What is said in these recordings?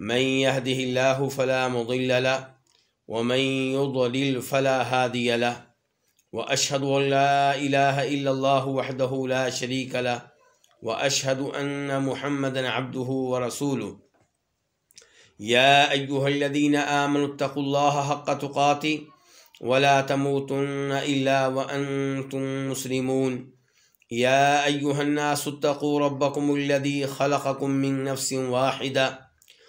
من يهده الله فلا مضل له ومن يضلل فلا هادي له واشهد ان لا اله الا الله وحده لا شريك له واشهد ان محمدا عبده ورسوله يا ايها الذين امنوا اتقوا الله حق تقاته ولا تموتن الا وانتم مسلمون يا ايها الناس اتقوا ربكم الذي خلقكم من نفس واحده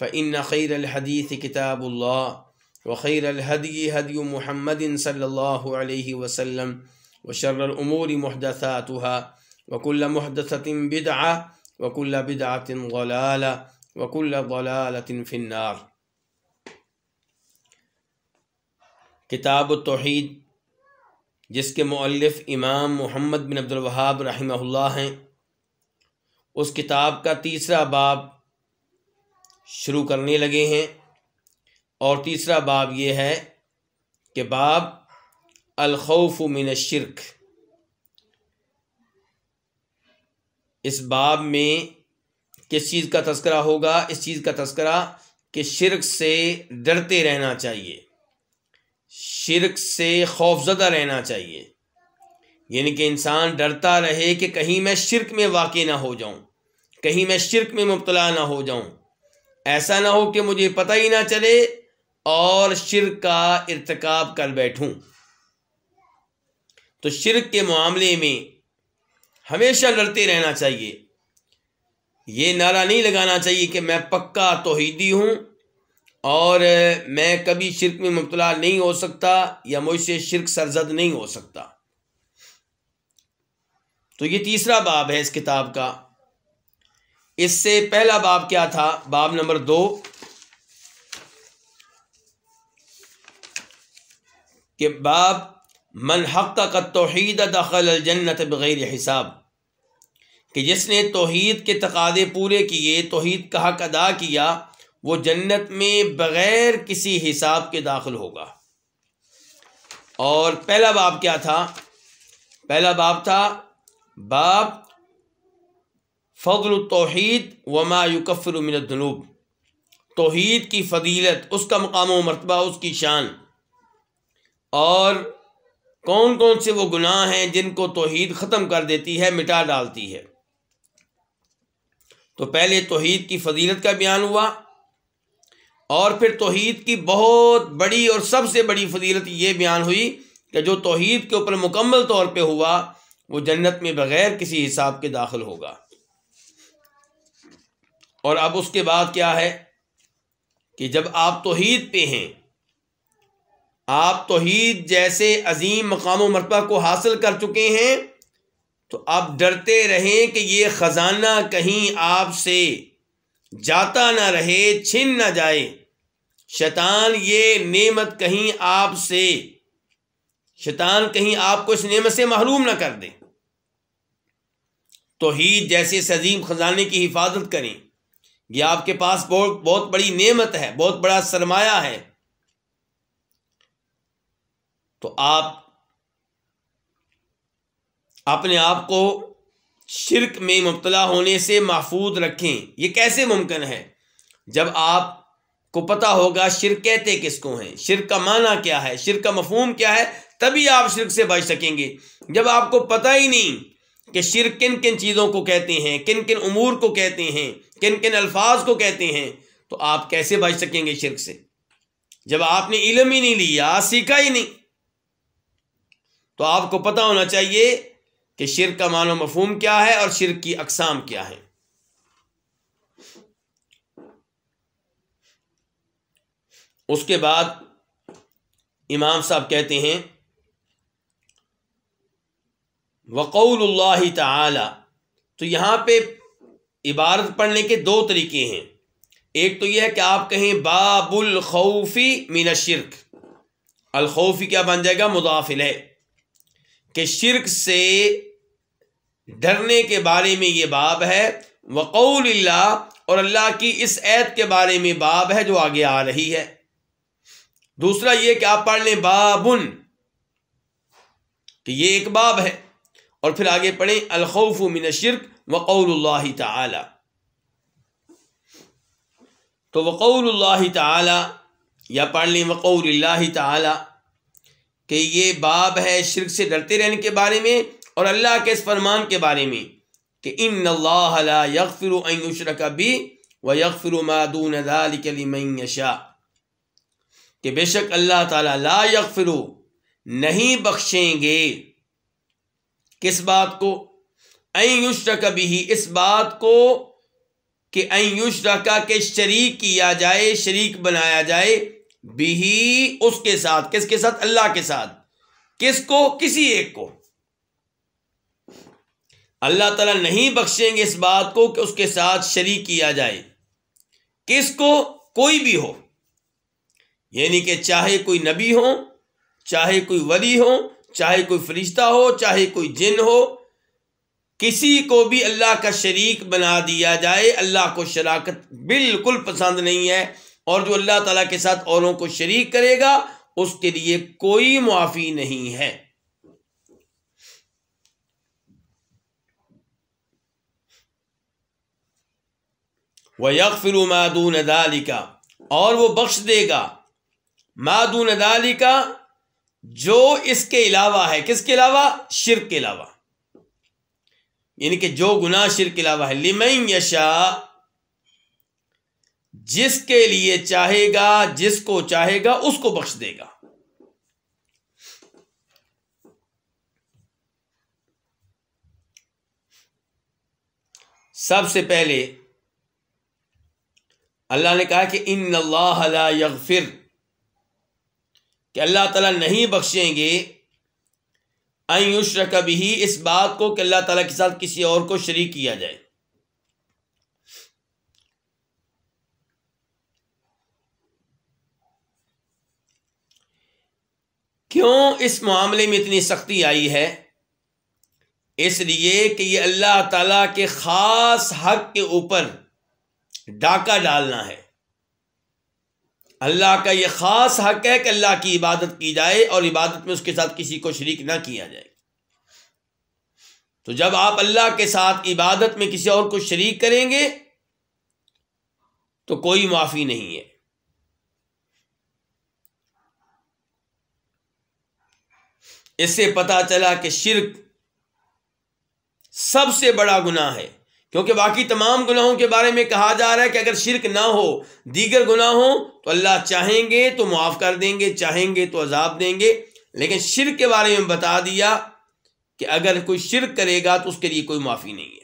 फ़िन खैर हदीस किताबुल्ला व खैर हदी हदी महमदिन सल्ला वसम व शर्रमूर महदसातहा वकुल्ल महदसतिम बिदआ वकुल्ल बिदआतिन गलाला वकुल्ल गलालतिन फिन्नार किताब तोहद जिसके मौलफ इमाम मोहम्मद बिन अब्दुल वहाब रहमहुल्लाह हैं उस किताब का तीसरा बाब शुरू करने लगे हैं और तीसरा बाब ये है कि बाब अलखौफ मिन शिरक इस बाब में किस चीज़ का तस्करा होगा इस चीज़ का तस्करा कि शिरक से डरते रहना चाहिए शिरक से खौफजदा रहना चाहिए यानी कि इंसान डरता रहे कि कहीं मैं शिरक में वाक़ ना हो जाऊं कहीं मैं शिरक में मुबतला ना हो जाऊं ऐसा ना हो कि मुझे पता ही ना चले और शिर का इरतकाब कर बैठूं तो शिरक के मामले में हमेशा लड़ते रहना चाहिए ये नारा नहीं लगाना चाहिए कि मैं पक्का तोहदी हूं और मैं कभी शिरक में मुबतला नहीं हो सकता या मुझसे शिरक सरजद नहीं हो सकता तो ये तीसरा बाब है इस किताब का इससे पहला बाब क्या था बाब नंबर दो के बाब मन हक़ का तोहद दखल जन्नत बग़ैर हिसाब कि जिसने तोहद के तकादे पूरे किए तोहद का हक अदा किया वो जन्नत में बग़ैर किसी हिसाब के दाखिल होगा और पहला बाब क्या था पहला बाब था बाब फ़ल तोहद वमा युकफ़रमिनूब तोहद की फ़दीलत उसका मकाम व मरतबा उसकी शान और कौन कौन से वो गुनाह हैं जिनको तोहद ख़त्म कर देती है मिटा डालती है तो पहले तोहद की फजीलत का बयान हुआ और फिर तोहद की बहुत बड़ी और सबसे बड़ी फजीलत ये बयान हुई कि जो तोहद के ऊपर मुकम्मल तौर पर हुआ वो जन्नत में बग़ैर किसी हिसाब के दाखिल होगा और अब उसके बाद क्या है कि जब आप तोहीद पे हैं आप तोहीद जैसे अजीम मकाम मरतबा को हासिल कर चुके हैं तो आप डरते रहें कि ये ख़जाना कहीं आपसे जाता ना रहे छिन ना जाए शैतान ये नेमत कहीं आपसे शैतान कहीं आपको इस नेमत से महरूम ना कर दे तोहीद जैसे इस अजीम ख़जाने की हिफाजत करें ये आपके पास बहुत बहुत बड़ी नेमत है बहुत बड़ा सरमाया है तो आप अपने आप को शिरक में मुबतला होने से महफूज रखें ये कैसे मुमकिन है जब आप को पता होगा शिर कहते किसको हैं शिर का माना क्या है शिर का मफहम क्या है तभी आप शिरक से बच सकेंगे जब आपको पता ही नहीं कि शिर किन किन चीज़ों को कहते हैं किन किन उमूर को कहते हैं किन किन अल्फाज को कहते हैं तो आप कैसे बच सकेंगे शिरक से जब आपने इलम ही नहीं लिया सीखा ही नहीं तो आपको पता होना चाहिए कि शिरक का मानो मफहम क्या है और शिरक की अकसाम क्या है उसके बाद इमाम साहब कहते हैं वकौल्ला तो यहां पे इबारत पढ़ने के दो तरीके हैं एक तो यह है कि आप कहें बाबुल खौफी मिन शिरक अलखौफी क्या बन जाएगा मुदाफिल है कि शिरक से डरने के बारे में ये बाब है वक़ौल और अल्लाह की इस ऐत के बारे में बाब है जो आगे आ रही है दूसरा यह कि आप पढ़ लें बाबुन कि ये एक बाब है और फिर आगे पढ़ें अलखौफ मिन शिरक वक़ौल तो वक़ौल या पढ़ लें वक़ौल ताला कि ये बाब है शिरक से डरते रहने के बारे में और अल्लाह के इस फरमान के बारे में कि इन अल्लाह यकफ़िर कभी व यकफ़िर मादून दालिकलीमशा कि बेशक अल्लाह ताला ला यकफ़िर नहीं बख्शेंगे किस बात को अयुष्टक भी इस बात को कि अयुष्टका के शरीक किया जाए शरीक बनाया जाए बिही उसके साथ किसके साथ अल्लाह के साथ किसको किसी एक को अल्लाह ताला नहीं बख्शेंगे इस बात को कि उसके साथ शरीक किया जाए किसको कोई भी हो यानी कि चाहे कोई नबी हो चाहे कोई वली हो चाहे कोई फरिश्ता हो चाहे कोई जिन हो किसी को भी अल्लाह का शरीक बना दिया जाए अल्लाह को शराकत बिल्कुल पसंद नहीं है और जो अल्लाह ताला के साथ औरों को शरीक करेगा उसके लिए कोई मुआफ़ी नहीं है वह फिर नदाली का और वो बख्श देगा मादू नदाली का जो इसके अलावा है किसके अलावा शिर के अलावा यानी कि जो गुना शिर के अलावा है लिमई यशा जिसके लिए चाहेगा जिसको चाहेगा उसको बख्श देगा सबसे पहले अल्लाह ने कहा कि इन अल्लाह यगफिर कि अल्लाह तला नहीं बख्शेंगे आयुष रकबी ही इस बात को कि अल्लाह तला के साथ किसी और को शरीक किया जाए क्यों इस मामले में इतनी सख्ती आई है इसलिए कि यह अल्लाह तला के ख़ास हक के ऊपर डाका डालना है अल्लाह का ये ख़ास हक है कि अल्लाह की इबादत की जाए और इबादत में उसके साथ किसी को शरीक ना किया जाए तो जब आप अल्लाह के साथ इबादत में किसी और को शरीक करेंगे तो कोई माफ़ी नहीं है इससे पता चला कि शिरक सबसे बड़ा गुनाह है क्योंकि बाकी तमाम गुनाहों के बारे में कहा जा रहा है कि अगर शिरक ना हो दीगर गुनाह हो तो अल्लाह चाहेंगे तो मुआफ़ कर देंगे चाहेंगे तो अजाब देंगे लेकिन शिरक के बारे में बता दिया कि अगर कोई शिरक करेगा तो उसके लिए कोई माफ़ी नहीं है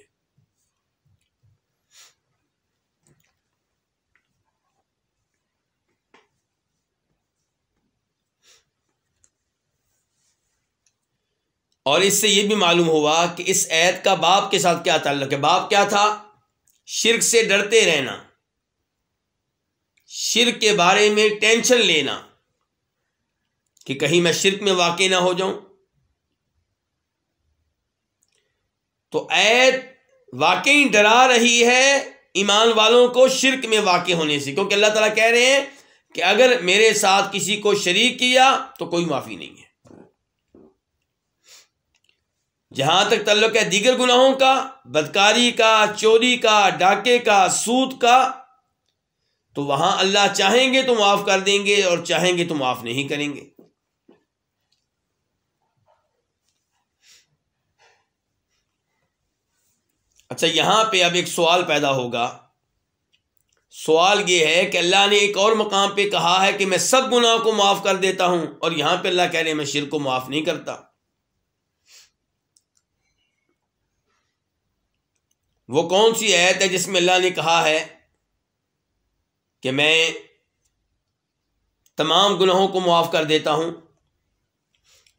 और इससे यह भी मालूम हुआ कि इस ऐत का बाप के साथ क्या ताल्लुक है बाप क्या था शिरक से डरते रहना शिरक के बारे में टेंशन लेना कि कहीं मैं शिरक में वाकई ना हो जाऊं तो ऐत वाकई डरा रही है ईमान वालों को शिरक में वाकई होने से क्योंकि अल्लाह ताला कह रहे हैं कि अगर मेरे साथ किसी को शरीक किया तो कोई माफ़ी नहीं है जहाँ तक तल्लक है दीगर गुनाहों का बदकारी का चोरी का डाके का सूद का तो वहाँ अल्लाह चाहेंगे तो माफ़ कर देंगे और चाहेंगे तो माफ़ नहीं करेंगे अच्छा यहाँ पे अब एक सवाल पैदा होगा सवाल ये है कि अल्लाह ने एक और मकाम पे कहा है कि मैं सब गुनाहों को माफ़ कर देता हूँ और यहाँ पे अल्लाह कह रहे हैं मैं शिर को माफ़ नहीं करता वो कौन सी आयत है जिसमें अल्लाह ने कहा है कि मैं तमाम गुनाहों को मुआफ़ कर देता हूं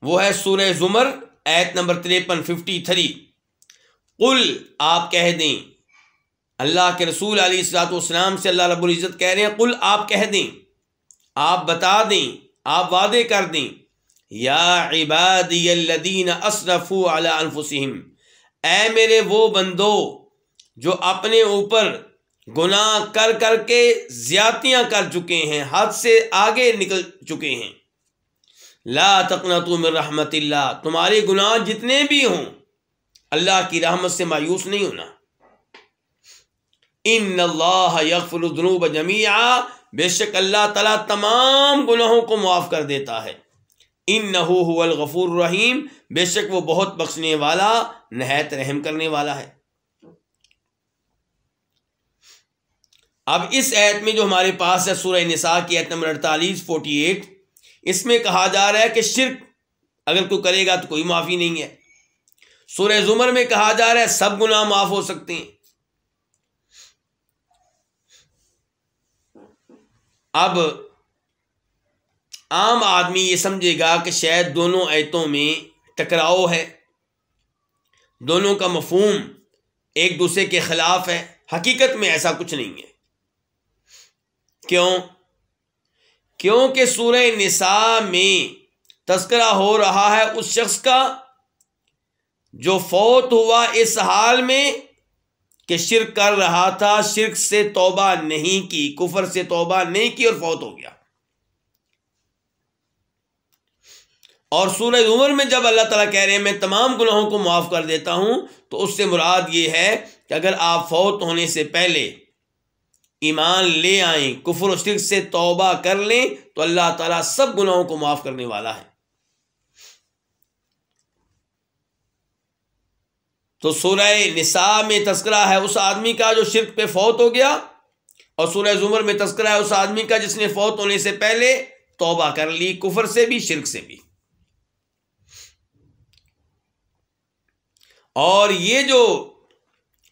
वो है सूर्य ज़ुमर आयत नंबर तिरपन फिफ्टी थ्री कुल आप कह दें अल्लाह के रसूल अली सलाम से अल्लाह रबुल्ज़त कह रहे हैं कुल आप कह दें आप बता दें आप वादे कर दें या इबादीन असरफ़ू अला अनफुसम ए मेरे वो बंदो जो अपने ऊपर गुनाह कर कर के ज्यादतियाँ कर चुके हैं हद से आगे निकल चुके हैं ला तकना तुम रहमत तुम्हारे गुनाह जितने भी हों अल्लाह की रहमत से मायूस नहीं होना इन अल्लाह यकफरजनूब जमिया बेशक अल्लाह तला तमाम गुनाहों को मुआफ़ कर देता है इन नहूल गफूर रहीम बेशक वो बहुत बख्शने वाला नहायत रहम करने वाला है अब इस ऐत में जो हमारे पास है सूर निसा की ऐत नंबर अड़तालीस फोर्टी एट इसमें कहा जा रहा है कि शिरक अगर कोई करेगा तो कोई माफ़ी नहीं है सूर्य जुमर में कहा जा रहा है सब गुना माफ़ हो सकते हैं अब आम आदमी ये समझेगा कि शायद दोनों ऐतों में टकराव है दोनों का मफहम एक दूसरे के ख़िलाफ़ है हकीकत में ऐसा कुछ नहीं है क्यों क्योंकि सूर्य निसा में तस्करा हो रहा है उस शख्स का जो फौत हुआ इस हाल में कि शिरक कर रहा था शिरक से तोबा नहीं की कुफर से तोबा नहीं की और फौत हो गया और सूरज उम्र में जब अल्लाह तला कह रहे हैं मैं तमाम गुनाहों को माफ़ कर देता हूं तो उससे मुराद यह है कि अगर आप फौत होने से पहले ईमान ले आए कुफर शिर से तौबा कर लें तो अल्लाह ताला सब गुनाहों को माफ़ करने वाला है तो सूरह निसा में तस्करा है उस आदमी का जो शिरक पे फौत हो गया और सूरह जुमर में तस्करा है उस आदमी का जिसने फौत होने से पहले तौबा कर ली कुफर से भी शिरक से भी और ये जो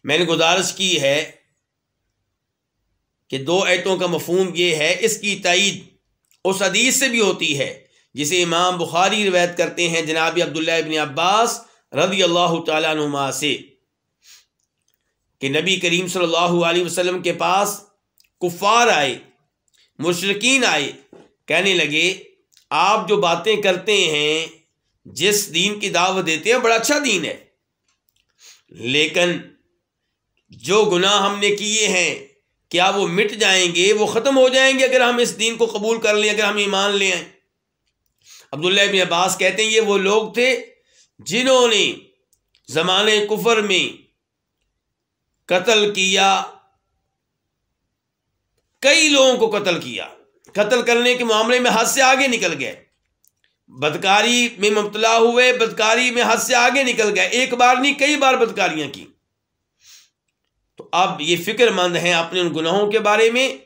मैंने गुजारिश की है कि दो ऐतों का मफहम यह है इसकी तइद उस अदीज से भी होती है जिसे इमाम बुखारी रिवायत करते हैं जनाब अब्दुल्ला इबन अब्बास रदी अल्लाह तुमा से कि नबी करीम सल्लल्लाहु के पास कुफार आए मुशरकिन आए कहने लगे आप जो बातें करते हैं जिस दीन की दावत देते हैं बड़ा अच्छा दीन है लेकिन जो गुनाह हमने किए हैं क्या वो मिट जाएंगे वो ख़त्म हो जाएंगे अगर हम इस दीन को कबूल कर लें अगर हम ईमान ले आए अब्दुल्ला बिन अब्बास कहते हैं ये वो लोग थे जिन्होंने ज़माने कुफर में कत्ल किया कई लोगों को कत्ल किया कत्ल करने के मामले में हद से आगे निकल गए बदकारी में मुबतला हुए बदकारी में हद से आगे निकल गए एक बार नहीं कई बार बदकारियाँ की तो अब ये फ़िक्रमंद हैं अपने उन गुनाहों के बारे में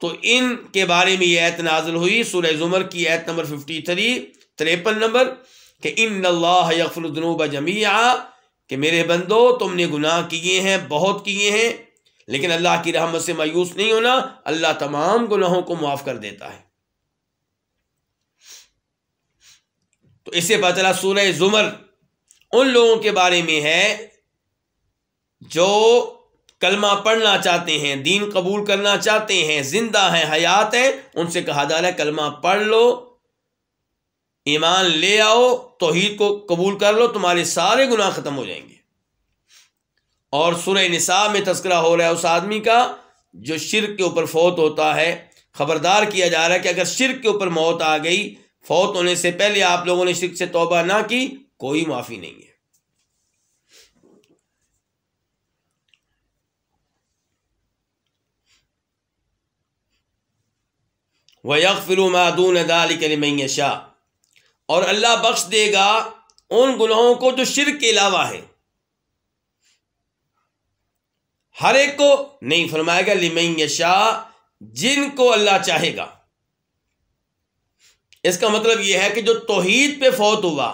तो इन के बारे में ये आयत नाजल हुई सूरह ज़ुमर की आयत नंबर फिफ्टी थ्री तिरपन नंबर कि इन अल्लाह यकफरजनूब जमिया कि मेरे बंदो तुमने गुनाह किए हैं बहुत किए हैं लेकिन अल्लाह की रहमत से मायूस नहीं होना अल्लाह तमाम गुनाहों को माफ़ कर देता है तो इसे पता चला ज़ुमर उन लोगों के बारे में है जो कलमा पढ़ना चाहते हैं दीन कबूल करना चाहते हैं जिंदा हैं हयात हैं उनसे कहा जा रहा है कलमा पढ़ लो ईमान ले आओ तो को कबूल कर लो तुम्हारे सारे गुनाह ख़त्म हो जाएंगे और सुरह निसाब में तस्करा हो रहा है उस आदमी का जो शिरक के ऊपर फौत होता है खबरदार किया जा रहा है कि अगर शिरक के ऊपर मौत आ गई फौत होने से पहले आप लोगों ने शिरक से तोबा ना की कोई माफ़ी नहीं है व यकफ़िर मादून दाल कलमैशा और अल्लाह बख्श देगा उन गुनाहों को जो शिरक के अलावा है हर एक को नहीं फरमाएगा लिमैंग शाह जिनको अल्लाह चाहेगा इसका मतलब यह है कि जो तोहीद पे फौत हुआ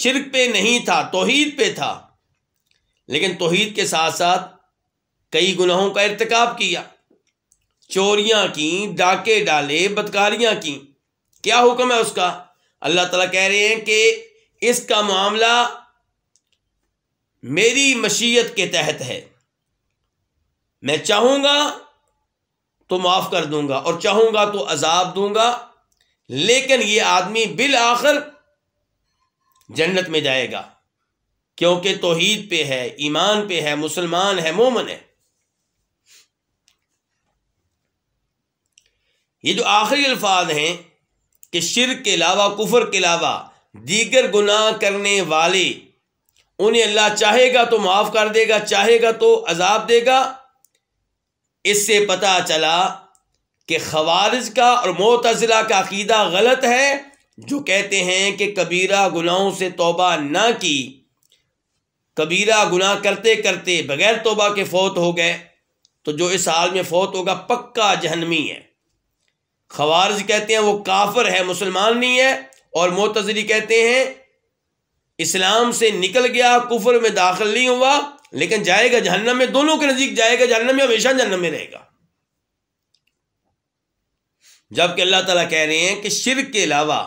शिरक पे नहीं था तोहीद पे था लेकिन तोहीद के साथ साथ कई गुनाहों का इरतकब किया चोरियां की डाके डाले बदकारियां की क्या हुक्म है उसका अल्लाह ताला कह रहे हैं कि इसका मामला मेरी मशीयत के तहत है मैं चाहूंगा तो माफ़ कर दूंगा और चाहूंगा तो अजाब दूंगा लेकिन ये आदमी बिल आखिर जन्नत में जाएगा क्योंकि तोहहीद पे है ईमान पे है मुसलमान है मोमन है ये जो आखिरी अल्फाज हैं कि शिर के अलावा कुफर के अलावा दीगर गुनाह करने वाले उन्हें अल्लाह चाहेगा तो माफ़ कर देगा चाहेगा तो अजाब देगा इससे पता चला कि खवारज का और मोतज़िला का अकीदा गलत है जो कहते हैं कि कबीरा गुनाहों से तोबा ना की कबीरा गुनाह करते करते बगैर तोबा के फौत हो गए तो जो इस हाल में फौत होगा पक्का जहनमी है खवारज कहते हैं वो काफर है मुसलमान नहीं है और मोतजरी कहते हैं इस्लाम से निकल गया कुफर में दाखिल नहीं हुआ लेकिन जाएगा जहन्नम में दोनों के नज़दीक जाएगा जहन्नम में हमेशा जहन्नम में रहेगा जबकि अल्लाह तला कह रहे हैं कि शिर के अलावा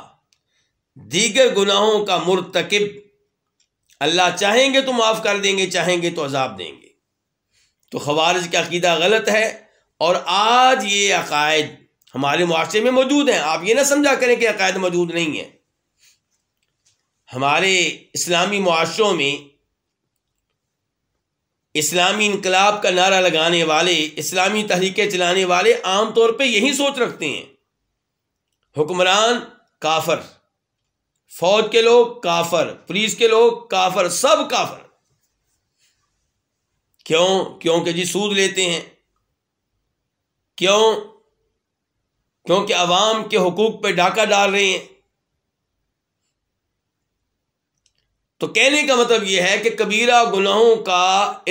दीगर गुनाहों का मुरतकब अल्लाह चाहेंगे तो माफ़ कर देंगे चाहेंगे तो अजाब देंगे तो खबारज का अकीदा गलत है और आज ये अकायद हमारे मुआरे में मौजूद हैं आप ये ना समझा करें कि अकायद मौजूद नहीं है हमारे इस्लामी मुआरों में इस्लामी इनकलाब का नारा लगाने वाले इस्लामी तहरीके चलाने वाले आम तौर पे यही सोच रखते हैं हुक्मरान काफर फौज के लोग काफर पुलिस के लोग काफर सब काफर क्यों क्योंकि जी सूद लेते हैं क्यों क्योंकि अवाम के हकूक पर डाका डाल रहे हैं तो कहने का मतलब यह है कि कबीरा गुनाहों का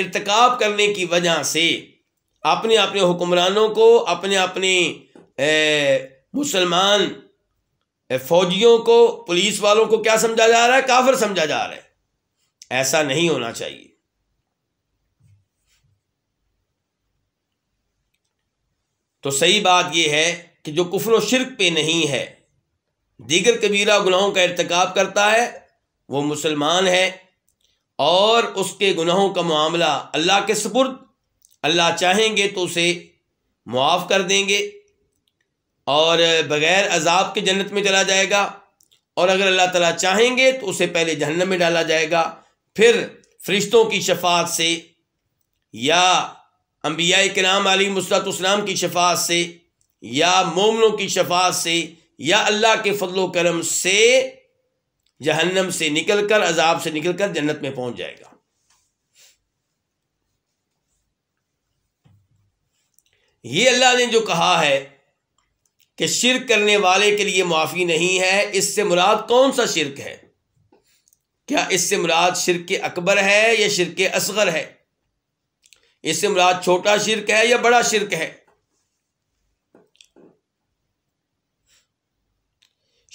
इरतकाब करने की वजह से अपने अपने हुक्मरानों को अपने अपने मुसलमान फौजियों को पुलिस वालों को क्या समझा जा रहा है काफर समझा जा रहा है ऐसा नहीं होना चाहिए तो सही बात यह है कि जो कुफर शिरक पे नहीं है दीगर कबीरा गुनाहों का इरतकब करता है वो मुसलमान है और उसके गुनाहों का मामला अल्लाह के सपुर अल्लाह चाहेंगे तो उसे मुआफ़ कर देंगे और बग़ैर अजाब के जन्नत में चला जाएगा और अगर अल्लाह ताला चाहेंगे तो उसे पहले जहन्नम में डाला जाएगा फिर फरिश्तों की शफात से या अम्बिया के नाम अली मुस्तम की शफात से या मोमनों की शफात से या अल्लाह के फजलो करम से जहन्नम से निकलकर अजाब से निकलकर जन्नत में पहुंच जाएगा ये अल्लाह ने जो कहा है कि शिरक करने वाले के लिए माफ़ी नहीं है इससे मुराद कौन सा शिरक है क्या इससे मुराद शिरक अकबर है या शिरक असगर है इससे मुराद छोटा शिरक है या बड़ा शिरक है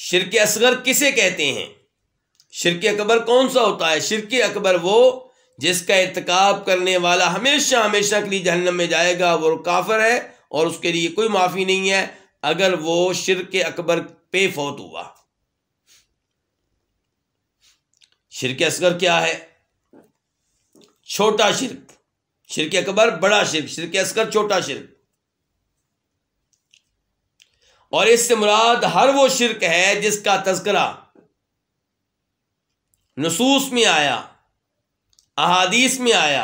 शिरक असगर किसे कहते हैं शिरक अकबर कौन सा होता है शिरक अकबर वो जिसका इरतकाब करने वाला हमेशा हमेशा के लिए जहन्नम में जाएगा वो काफर है और उसके लिए कोई माफ़ी नहीं है अगर वो शिरक अकबर पे फौत हुआ शिरक असगर क्या है छोटा शिरक शिरक अकबर बड़ा शिरक शिरक असगर छोटा शिरक और इससे मुराद हर वो शिरक है जिसका तस्करा नसूस में आया अहादीस में आया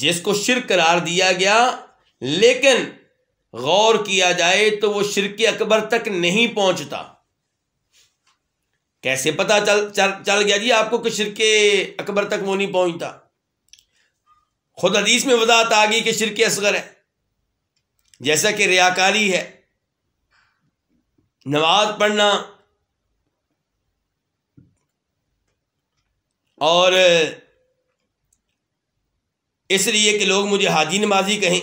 जिसको शिरक करार दिया गया लेकिन गौर किया जाए तो वो शिरक अकबर तक नहीं पहुंचता कैसे पता चल चल, चल गया जी आपको कि शिरक अकबर तक वो नहीं पहुंचता खुद हदीस में वजात आ गई कि शिरक असगर है जैसा कि रियाकारी है नमाज पढ़ना और इसलिए कि लोग मुझे हाजी नमाजी कहें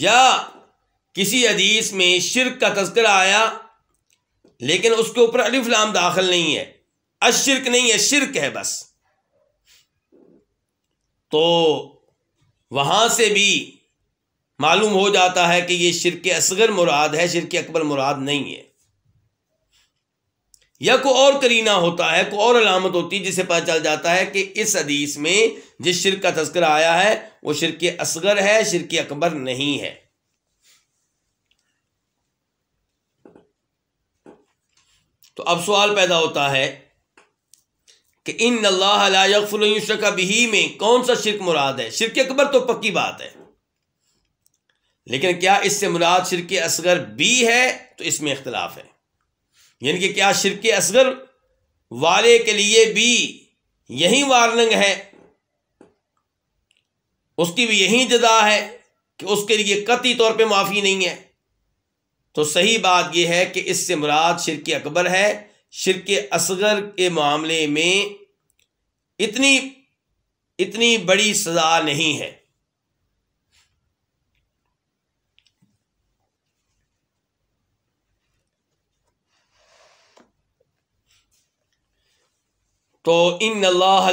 या किसी अदीस में शिरक का तस्करा आया लेकिन उसके ऊपर अलिफ लाम दाखिल नहीं है अशिरक नहीं है शिरक है बस तो वहाँ से भी मालूम हो जाता है कि ये शिरक असगर मुराद है शिरक अकबर मुराद नहीं है या को और करीना होता है को और अलामत होती है जिसे पता चल जाता है कि इस हदीस में जिस शिर का तस्कर आया है वो शिरक असगर है शिरक अकबर नहीं है तो अब सवाल पैदा होता है कि इन अल्लाह भी में कौन सा शिरक मुराद है शिरक अकबर तो पक्की बात है लेकिन क्या इससे मुराद शिरक असगर भी है तो इसमें इख्तलाफ है यानी कि क्या शिरक असगर वाले के लिए भी यही वार्निंग है उसकी भी यही जदा है कि उसके लिए कति तौर पर माफ़ी नहीं है तो सही बात यह है कि इससे मुराद शिरक अकबर है शिरक असगर के मामले में इतनी इतनी बड़ी सजा नहीं है तो इन अल्लाह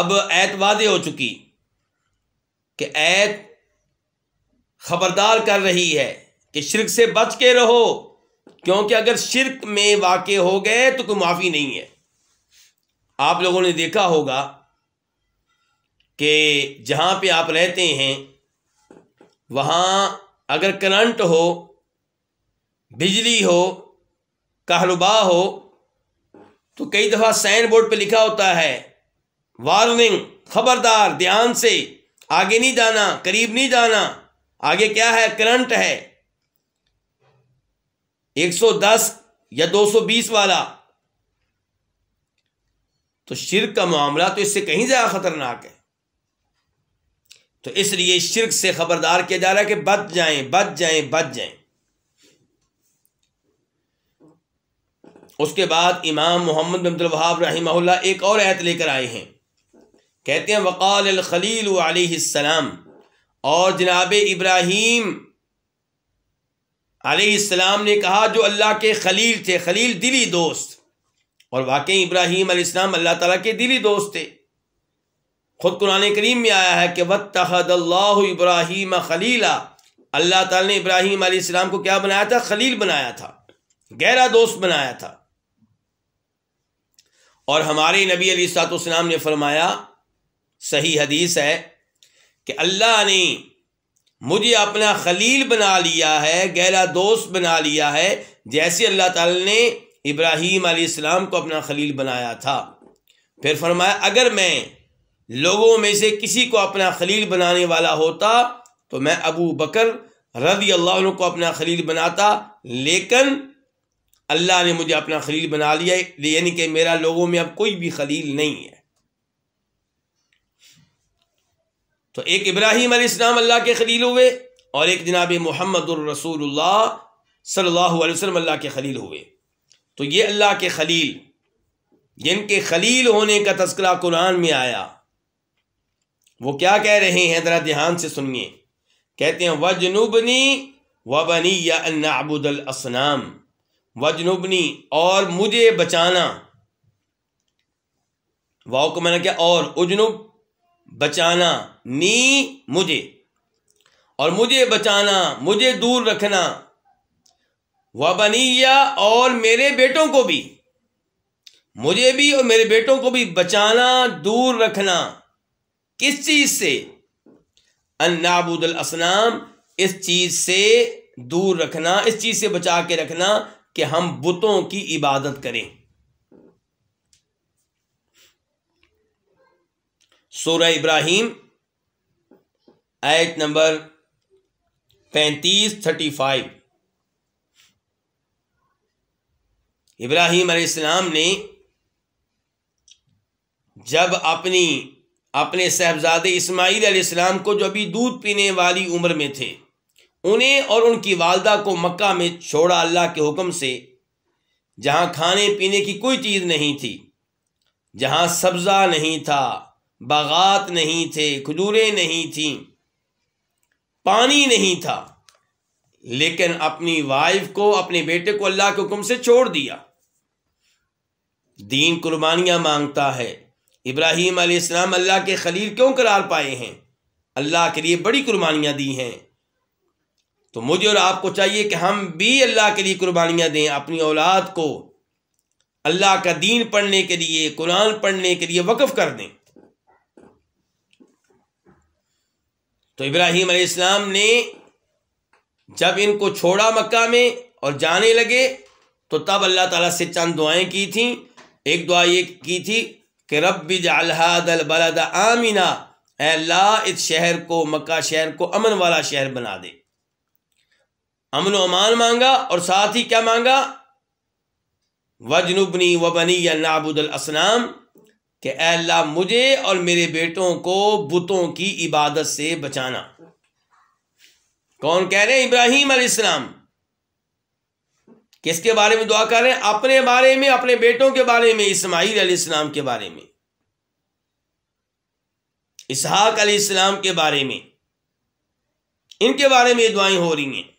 अब ऐत वादे हो चुकी कि ऐत खबरदार कर रही है कि शिरक से बच के रहो क्योंकि अगर शिरक में वाक़ हो गए तो कोई माफ़ी नहीं है आप लोगों ने देखा होगा कि जहाँ पे आप रहते हैं वहाँ अगर करंट हो बिजली हो कहलबा हो तो कई दफ़ा साइन बोर्ड पे लिखा होता है वार्निंग खबरदार ध्यान से आगे नहीं जाना करीब नहीं जाना आगे क्या है करंट है 110 या 220 वाला तो शिरक का मामला तो इससे कहीं ज़्यादा ख़तरनाक है तो इसलिए शिरक से ख़बरदार किया जा रहा है कि बच जाएं बच जाएं बच जाएं उसके बाद इमाम मोहम्मद बिन अब्दुलवाहाब रहीमहुल्ला एक और ऐत लेकर आए हैं कहते हैं वक़ाल खलील सलाम और जनाब इब्राहिम आसमाम ने कहा जो अल्लाह के खलील थे खलील दिली दोस्त और वाकई इब्राहिम अलैहिस्सलाम अल्लाह ताला के दिली दोस्त थे खुद कुरान करीम में आया है कि वतहदल्लाह इब्राहीम खलीला अल्लाह ताला ने इब्राहीम अलैहिस्सलाम को क्या बनाया था खलील बनाया था गहरा दोस्त बनाया था और हमारे नबी अली सातुस्लाम ने फरमाया सही हदीस है कि अल्लाह ने मुझे अपना खलील बना लिया है गहरा दोस्त बना लिया है जैसे अल्लाह ताला ने इब्राहीम आलाम को अपना खलील बनाया था फिर फरमाया अगर मैं लोगों में से किसी को अपना खलील बनाने वाला होता तो मैं अबू बकर रदी अल्लाह को अपना खलील बनाता लेकिन अल्लाह ने मुझे अपना खलील बना लिया यानी कि मेरा लोगों में अब कोई भी खलील नहीं है तो एक इब्राहिम अलैहिस्सलाम अल्लाह के खलील हुए और एक जनाब मोहम्मद रसूलुल्लाह सल्लल्लाहु अलैहि वसल्लम अल्लाह के खलील हुए तो ये अल्लाह के खलील जिनके खलील होने का तस्करा कुरान में आया वो क्या कह रहे हैं ज़रा ध्यान से सुनिए कहते हैं वजनुबनी वबनी या अन्नाबुदल असनाम वजनुबनी और मुझे बचाना वाह को मैंने क्या और उजनुब बचाना नी मुझे और मुझे बचाना मुझे दूर रखना व बनिया और मेरे बेटों को भी मुझे भी और मेरे बेटों को भी बचाना दूर रखना किस चीज़ से अन्नाबुदल असनाम इस चीज़ से दूर रखना इस चीज़ से बचा के रखना कि हम बुतों की इबादत करें सूर्य इब्राहिम आयत नंबर पैंतीस थर्टी फाइव इब्राहिम अलैहिस्सलाम ने जब अपनी अपने साहबजादे इस्माईल अलैहिस्सलाम को जो अभी दूध पीने वाली उम्र में थे उन्हें और उनकी वालदा को मक्का में छोड़ा अल्लाह के हुक्म से जहाँ खाने पीने की कोई चीज़ नहीं थी जहाँ सब्ज़ा नहीं था बागात नहीं थे खजूरें नहीं थीं पानी नहीं था लेकिन अपनी वाइफ को अपने बेटे को अल्लाह के हुक्म से छोड़ दिया दीन कुर्बानियाँ मांगता है इब्राहिम आसमाम अल्लाह के खलील क्यों करार पाए हैं अल्लाह के लिए बड़ी कुर्बानियाँ दी हैं तो मुझे और आपको चाहिए कि हम भी अल्लाह के लिए कुर्बानियाँ दें अपनी औलाद को अल्लाह का दीन पढ़ने के लिए कुरान पढ़ने के लिए वक़ कर दें तो इब्राहिम अलैहिस्सलाम ने जब इनको छोड़ा मक्का में और जाने लगे तो तब अल्लाह ताला से चंद दुआएं की थी एक दुआ ये की थी कि रब जलहादल बलद आमिना अल्लाह इस शहर को मक्का शहर को अमन वाला शहर बना दे अमन अमान मांगा और साथ ही क्या मांगा वजनुबनी वबनी नाबुदल असनाम कि अल्लाह मुझे और मेरे बेटों को बुतों की इबादत से बचाना कौन कह रहे हैं इब्राहिम अलैहिस्सलाम किसके बारे में दुआ कर रहे हैं अपने बारे में अपने बेटों के बारे में इस्माईल अलैहिस्सलाम के बारे में इसहाक अलैहिस्सलाम के बारे में इनके बारे में दुआएं हो रही हैं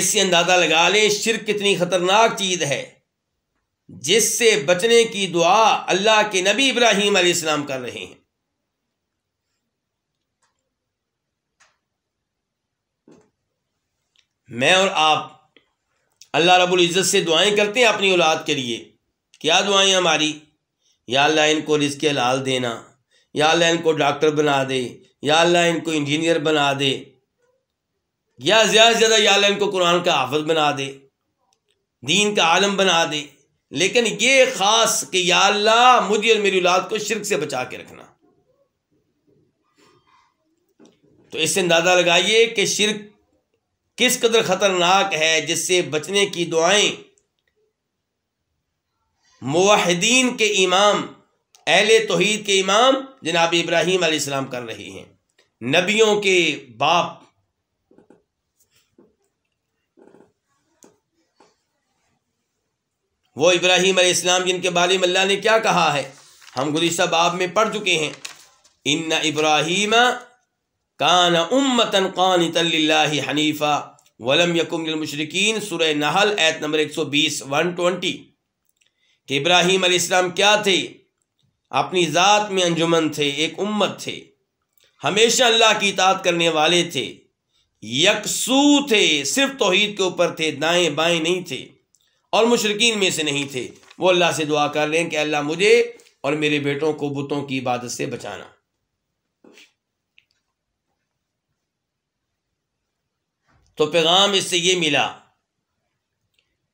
इससे अंदाजा लगा लें शिर कितनी खतरनाक चीज है जिससे बचने की दुआ अल्लाह के नबी इब्राहिम अलैहिस्सलाम कर रहे हैं मैं और आप अल्लाह रब्बुल इज़्ज़त से दुआएं करते हैं अपनी औलाद के लिए क्या दुआएं हमारी या अल्लाह इनको रिस्क लाल देना या अल्लाह इनको डॉक्टर बना दे या अल्लाह इनको इंजीनियर बना दे या ज़्यादा से ज़्यादा या अल्लाह इनको कुरान का हाफज बना दे दीन का आलम बना दे लेकिन ये ख़ास कि या अल्लाह मुझे और मेरी औलाद को शिरक से बचा के रखना तो इससे अंदाज़ा लगाइए कि शिरक किस कदर ख़तरनाक है जिससे बचने की दुआएं मुहिदीन के इमाम अहले तोहद के इमाम जनाब इब्राहिम आसमाम कर रहे हैं नबियों के बाप वो इब्राहिम इस्लाम जिनके बारे में अल्लाह ने क्या कहा है हम गुजशत बाब में पढ़ चुके हैं इन इब्राहिम कान उम्मतन कान तल्ला हनीफ़ा वलम यकुमशरकिन सुर नहल ऐत नंबर एक सौ बीस वन ट्वेंटी कि इब्राहिम इस्लाम क्या थे अपनी ज़ात में अंजुमन थे एक उम्मत थे हमेशा अल्लाह की इतात करने वाले थे यकसू थे सिर्फ तोहद के ऊपर थे दाएं बाएँ नहीं थे और मुशरकिन में से नहीं थे वो अल्लाह से दुआ कर रहे हैं कि अल्लाह मुझे और मेरे बेटों को बुतों की इबादत से बचाना तो पैगाम इससे ये मिला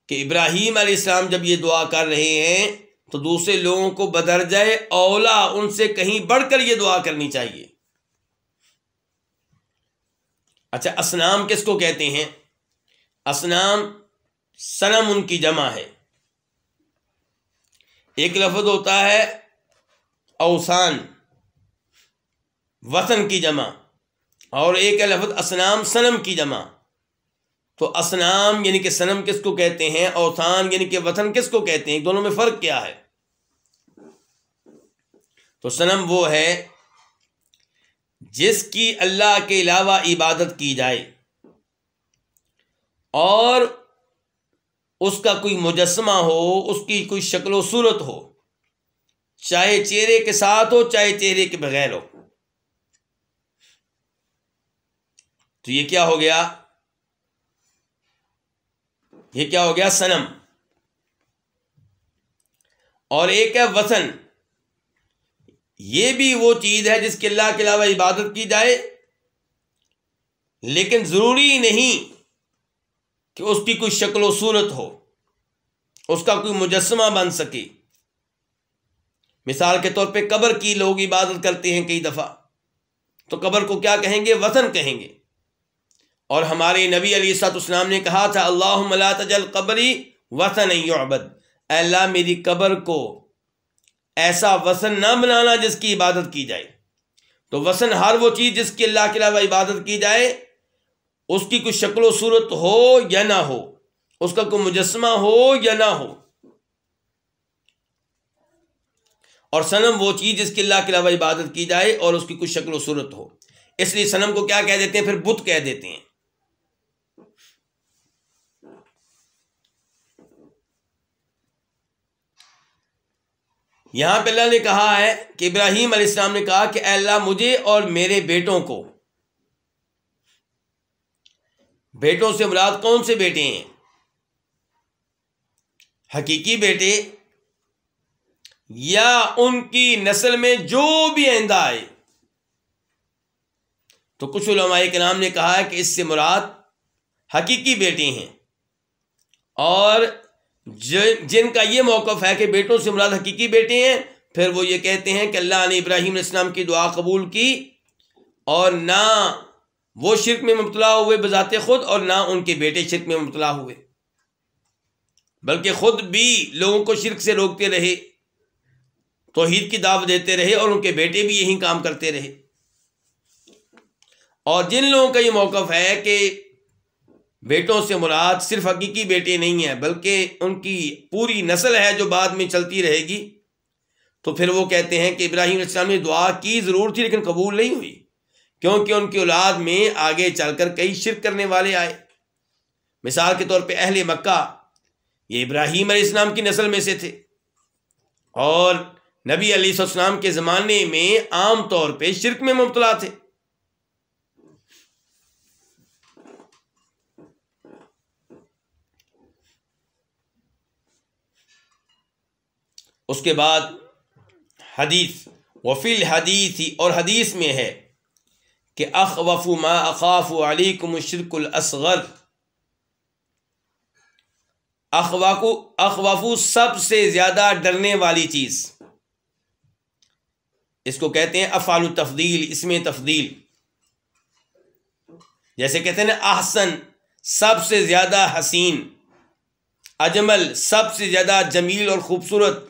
कि इब्राहिम आसमाम जब ये दुआ कर रहे हैं तो दूसरे लोगों को बदर जाए औला उनसे कहीं बढ़कर ये दुआ करनी चाहिए अच्छा असनाम किसको कहते हैं असनाम सनम उनकी जमा है एक लफ्ज होता है अवसान वसन की जमा और एक है लफ्ज असनाम सनम की जमा तो असनाम यानी कि सनम किसको कहते हैं अवसान यानी कि वसन किसको कहते हैं दोनों में फ़र्क क्या है तो सनम वो है जिसकी अल्लाह के अलावा इबादत की जाए और उसका कोई मुजस्मा हो उसकी कोई शक्ल सूरत हो चाहे चेहरे के साथ हो चाहे चेहरे के बगैर हो तो ये क्या हो गया ये क्या हो गया सनम और एक है वसन ये भी वो चीज़ है जिसके अल्लाह के अलावा इबादत की जाए लेकिन ज़रूरी नहीं कि उसकी कोई शक्ल सूरत हो उसका कोई मुजस्मा बन सके मिसाल के तौर पे कबर की लोग इबादत करते हैं कई दफ़ा तो कबर को क्या कहेंगे वतन कहेंगे और हमारे नबी अली सतुस्लाम ने कहा था अल्लाह तजल कबरी वसन यबद अल्लाह मेरी कबर को ऐसा वसन ना बनाना जिसकी इबादत की जाए तो वसन हर वो चीज़ जिसकी अल्लाह के अलावा इबादत की जाए उसकी कोई शक्ल सूरत हो या ना हो उसका कोई मुजस्मा हो या ना हो और सनम वो चीज़ जिसकी अल्लाह के अलावा इबादत की जाए और उसकी कुछ शक्ल सूरत हो इसलिए सनम को क्या कह देते हैं फिर बुत कह देते हैं यहां पर अल्लाह ने कहा है कि इब्राहिम अलैहिस्सलाम ने कहा कि अल्लाह मुझे और मेरे बेटों को बेटों से मुराद कौन से बेटे हैं हकीकी बेटे या उनकी नस्ल में जो भी आंदा आए तो कुछ उलमाए के नाम ने कहा है कि इससे मुराद हकीकी बेटे हैं और जिनका यह मौक़ है कि बेटों से मुराद हकीकी बेटे हैं फिर वो ये कहते हैं कि अल्लाह ने इब्राहिम इस्लाम की दुआ कबूल की और ना वो शिरक में मुबतला हुए बजाते खुद और ना उनके बेटे शिरक में मुबतला हुए बल्कि खुद भी लोगों को शिरक से रोकते रहे तोहहीद की दाव देते रहे और उनके बेटे भी यही काम करते रहे और जिन लोगों का ये मौक़ है कि बेटों से मुराद सिर्फ हकीकी बेटे नहीं है बल्कि उनकी पूरी नस्ल है जो बाद में चलती रहेगी तो फिर वो कहते हैं कि इब्राहिम इस्लाम ने दुआ की ज़रूर थी लेकिन कबूल नहीं हुई क्योंकि उनकी औलाद में आगे चलकर कई शिरक करने वाले आए मिसाल के तौर पे अहले मक्का ये इब्राहिम इस्लाम की नस्ल में से थे और नबी अलीसम के ज़माने में आम तौर पे शिरक में मुबतला थे उसके बाद हदीस वफील हदीस ही और हदीस में है कि अख वफ़ु मा अखाफ़ मुशरक शिरकलसगर अखवाकू अखवाफू सबसे ज़्यादा डरने वाली चीज़ इसको कहते हैं अफ़ाल तफदील इसमें तफदील जैसे कहते हैं ना आहसन सबसे ज़्यादा हसीन अजमल सबसे ज़्यादा जमील और ख़ूबसूरत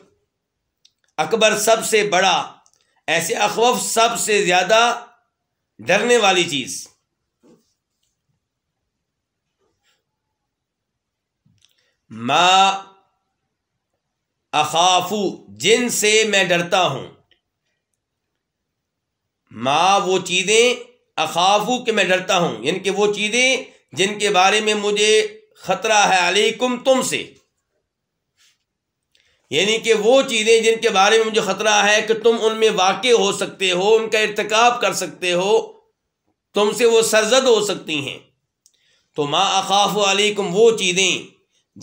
अकबर सबसे बड़ा ऐसे अखवफ सबसे ज़्यादा डरने वाली चीज मा अखाफू जिन से मैं डरता हूं माँ वो चीज़ें अखाफू के मैं डरता हूं यानी कि वो चीज़ें जिनके बारे में मुझे ख़तरा है अलैकुम तुम से यानी कि वो चीज़ें जिनके बारे में मुझे ख़तरा है कि तुम उनमें वाक़ हो सकते हो उनका इरतक कर सकते हो तुमसे वो सरजद हो सकती हैं तो माँ अखाफ तुम वो चीज़ें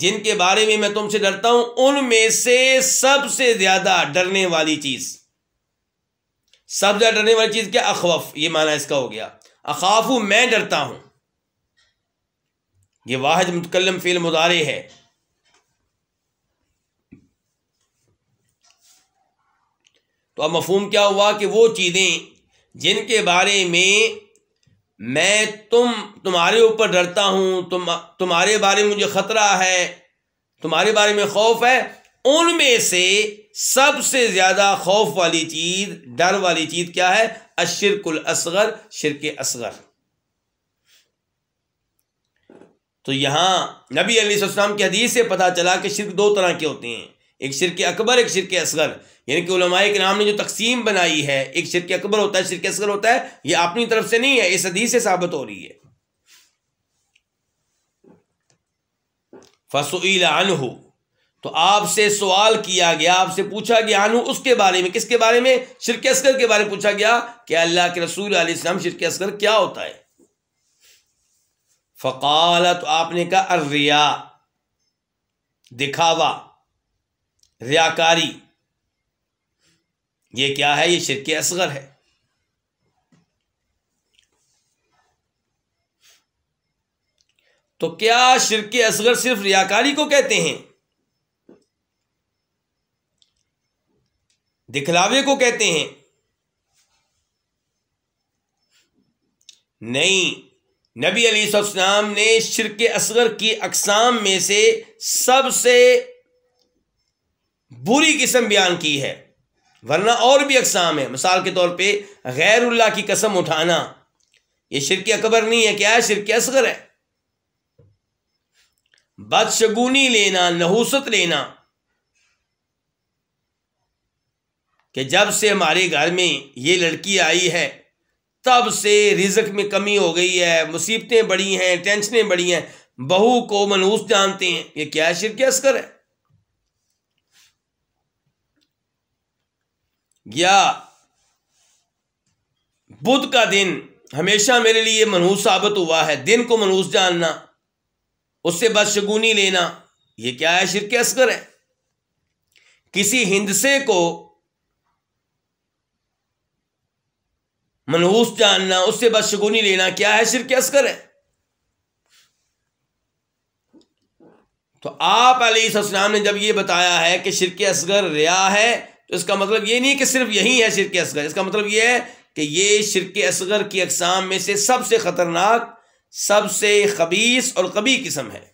जिनके बारे में मैं तुमसे डरता हूँ उनमें से सबसे ज़्यादा डरने वाली चीज़ सब ज़्यादा डरने वाली चीज़ क्या अखवफ ये माना इसका हो गया अखाफू मैं डरता हूँ ये वाहद मुतकलम फिल्म मुदारे है तो अब मफहम क्या हुआ कि वो चीज़ें जिनके बारे में मैं तुम तुम्हारे ऊपर डरता हूँ तुम तुम्हारे बारे में मुझे ख़तरा है तुम्हारे बारे में खौफ है उनमें से सबसे ज़्यादा खौफ वाली चीज़ डर वाली चीज़ क्या है अशरकुल असगर शिरक असगर तो यहाँ नबी अलीसम की हदीस से पता चला कि शिरक दो तरह के होते हैं एक शिरक अकबर एक शिरक असगर यानी कि उलमाए के नाम ने जो तकसीम बनाई है एक शिरक अकबर होता है शिरक असगर होता है ये अपनी तरफ से नहीं है इस हदीस से साबित हो रही है फसुल अनहू तो आपसे सवाल किया गया आपसे पूछा गया अनु उसके बारे में किसके बारे में शिरक असगर के बारे में पूछा गया कि अल्लाह के रसूल आलम शिरक असगर क्या होता है फ़काल तो आपने कहा अर्रिया दिखावा रियाकारी ये क्या है ये शिरक असगर है तो क्या शिरक असगर सिर्फ रियाकारी को कहते हैं दिखलावे को कहते हैं नहीं नबी अली सलाम ने शिरक असगर की अकसाम में से सबसे बुरी किस्म बयान की है वरना और भी अकसाम है मिसाल के तौर पर गैरुल्ला की कसम उठाना यह शिरक अकबर नहीं है क्या है शिरक असगर है बदशगुनी लेना नहूसत लेना कि जब से हमारे घर में ये लड़की आई है तब से रिजक में कमी हो गई है मुसीबतें बड़ी हैं टेंशनें बड़ी हैं बहू को मनहूस जानते हैं ये क्या शिरक असगर है या बुध का दिन हमेशा मेरे लिए मनहूस साबित हुआ है दिन को मनहूस जानना उससे बदशगुनी लेना यह क्या है शिरके असगर है किसी हिंदसे को मनहूस जानना उससे बदशगुनी लेना क्या है शिरके असगर है तो आप अली ने जब ये बताया है कि शिरके असगर रिया है तो इसका मतलब ये नहीं कि सिर्फ यही है शिरक असगर इसका मतलब ये है कि ये शिरक असगर की अकसाम में से सबसे ख़तरनाक सबसे खबीस और कबी किस्म है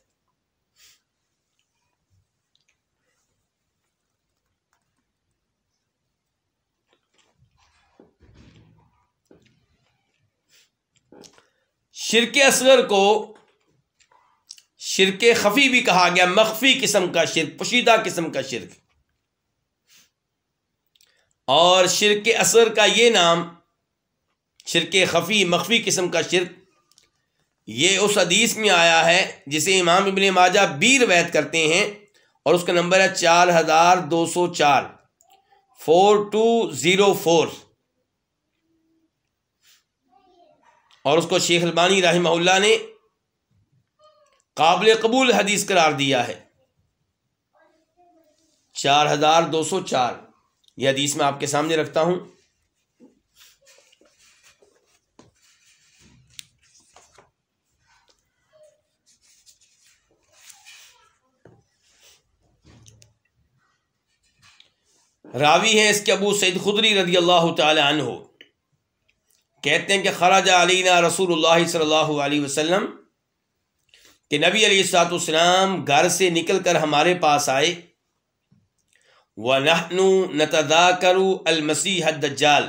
शिरक असगर को शिरक खफी भी कहा गया मख्फी किस्म का शिरक पोशीदा किस्म का शिरक और शिरक असर का ये नाम शिरक खफी मख्फी किस्म का शिरक ये उस हदीस में आया है जिसे इमाम इबन माजा बीर वैद करते हैं और उसका नंबर है चार हज़ार दो सौ चार फोर टू ज़ीरो फोर और उसको शेख अलबानी राहिमहुल्ला ने काबिल कबूल हदीस करार दिया है चार हज़ार दो सौ चार यह हदीस मैं आपके सामने रखता हूं रावी है इसके अबू सैद खुदरी रदी अल्लाह हो कहते हैं कि खराज अलीना रसूल सल्लल्लाहु अलैहि के नबी अली घर से निकल कर हमारे पास आए व नहनु नतदाकरु अलमसीह दज्जाल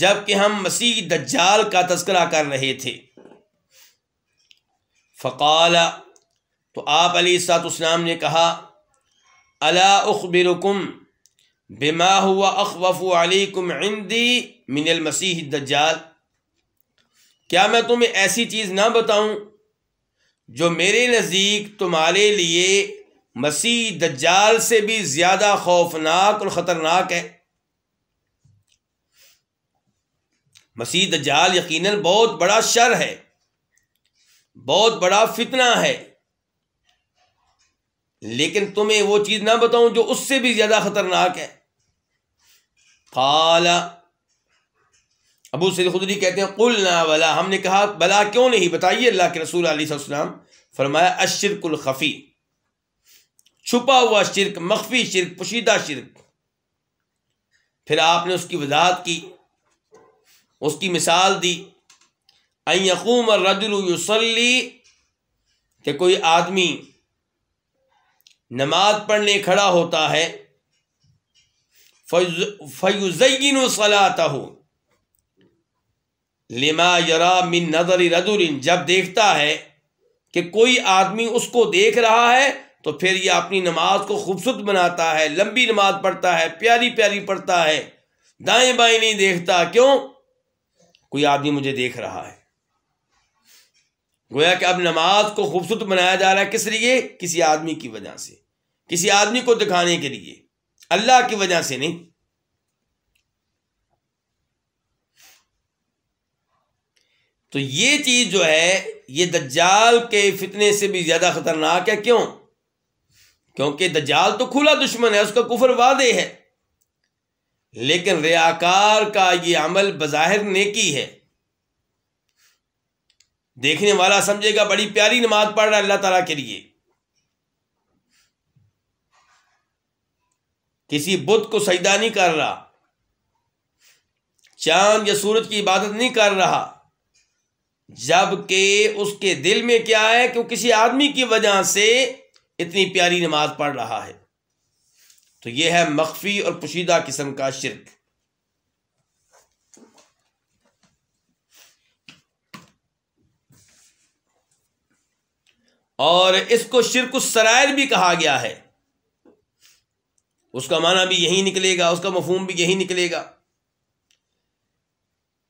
जबकि हम मसीह दज्जाल का तस्करा कर रहे थे फ़काल तो आप अली सातुस्लाम ने कहा अला अखबिरकुम बिमा हुआ अखवफ अलकुम इंदी मिनल मसीह दज्जाल क्या मैं तुम्हें ऐसी चीज़ ना बताऊं जो मेरे नज़दीक तुम्हारे लिए मसीह दज्जाल से भी ज्यादा खौफनाक और ख़तरनाक है मसीह दज्जाल यकीनन बहुत बड़ा शर है बहुत बड़ा फितना है लेकिन तुम्हें वो चीज़ ना बताऊं जो उससे भी ज़्यादा ख़तरनाक है काला अबू सैद खुदरी कहते हैं कुल ना वला हमने कहा भला क्यों नहीं बताइए अल्लाह के रसूल सल्लल्लाहु फरमाया अशरकुल खफ़ी छुपा हुआ शिरक मख्फी शिरक पुशीदा शिरक फिर आपने उसकी वजाहत की उसकी मिसाल दी अयकूम रजुलसली कि कोई आदमी नमाज पढ़ने खड़ा होता है फयुजैन सलाता हो लिमा यरा मिन नजर रजुल जब देखता है कि कोई आदमी उसको देख रहा है तो फिर यह अपनी नमाज को खूबसूरत बनाता है लंबी नमाज पढ़ता है प्यारी प्यारी पढ़ता है दाएं बाएं नहीं देखता क्यों कोई आदमी मुझे देख रहा है गोया कि अब नमाज को खूबसूरत बनाया जा रहा है किस लिए किसी आदमी की वजह से किसी आदमी को दिखाने के लिए अल्लाह की वजह से नहीं तो ये चीज जो है ये दज्जाल के फितने से भी ज्यादा खतरनाक है क्यों क्योंकि दजाल तो खुला दुश्मन है उसका कुफर वादे है लेकिन रियाकार का ये अमल बज़ाहिर नेकी है देखने वाला समझेगा बड़ी प्यारी नमाज पढ़ रहा है अल्लाह तला के लिए किसी बुद्ध को सजदा नहीं कर रहा चांद या सूरज की इबादत नहीं कर रहा जबकि उसके दिल में क्या है कि वो किसी आदमी की वजह से इतनी प्यारी नमाज पढ़ रहा है तो यह है मख्फी और पुशीदा किस्म का शिरक और इसको शिरक सरायर भी कहा गया है उसका माना भी यही निकलेगा उसका मफहम भी यही निकलेगा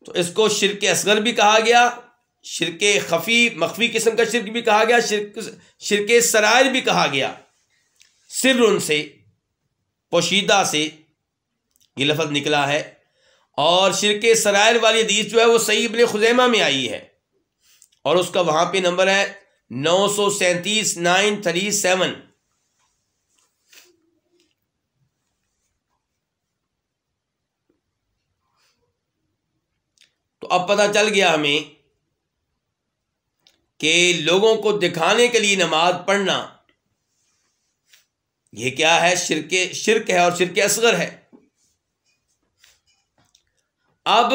तो इसको शिरक असगर भी कहा गया शिरक खफी मखफी किस्म का शिरक भी कहा गया शिरक शिरक सरायर भी कहा गया सिर उनसे पोशीदा से ये लफज निकला है और शिरक सरायर वाली हदीस जो है वो सईब ने खुजैमा में आई है और उसका वहां पर नंबर है नौ सौ सैंतीस नाइन थ्री सेवन तो अब पता चल गया हमें कि लोगों को दिखाने के लिए नमाज पढ़ना यह क्या है शिरके शिरक है और शिरक असगर है अब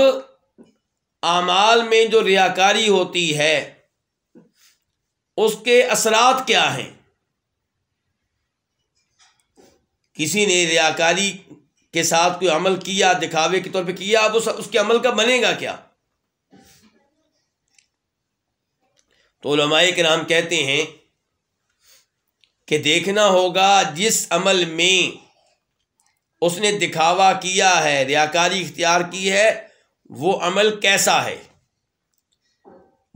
आमाल में जो रियाकारी होती है उसके असरात क्या हैं किसी ने रियाकारी के साथ कोई अमल किया दिखावे के तौर पे किया अब उस उसके अमल का बनेगा क्या तो उलमाए के नाम कहते हैं कि देखना होगा जिस अमल में उसने दिखावा किया है रियाकारी इख्तियार की है वो अमल कैसा है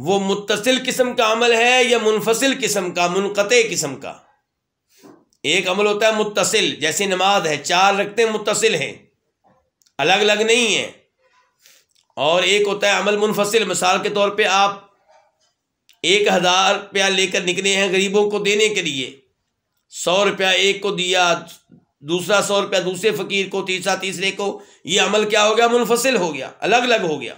वो मुतसिल किस्म का अमल है या मुनफसिल किस्म का मुनक़ किस्म का एक अमल होता है मुतसिल जैसे नमाज है चार रखते मुतसिल हैं अलग अलग नहीं है और एक होता है अमल मुनफसिल मिसाल के तौर पे आप एक हज़ार रुपया लेकर निकले हैं गरीबों को देने के लिए सौ रुपया एक को दिया दूसरा सौ रुपया दूसरे फ़कीर को तीसरा तीसरे को ये अमल क्या हो गया मुनफसिल हो गया अलग अलग हो गया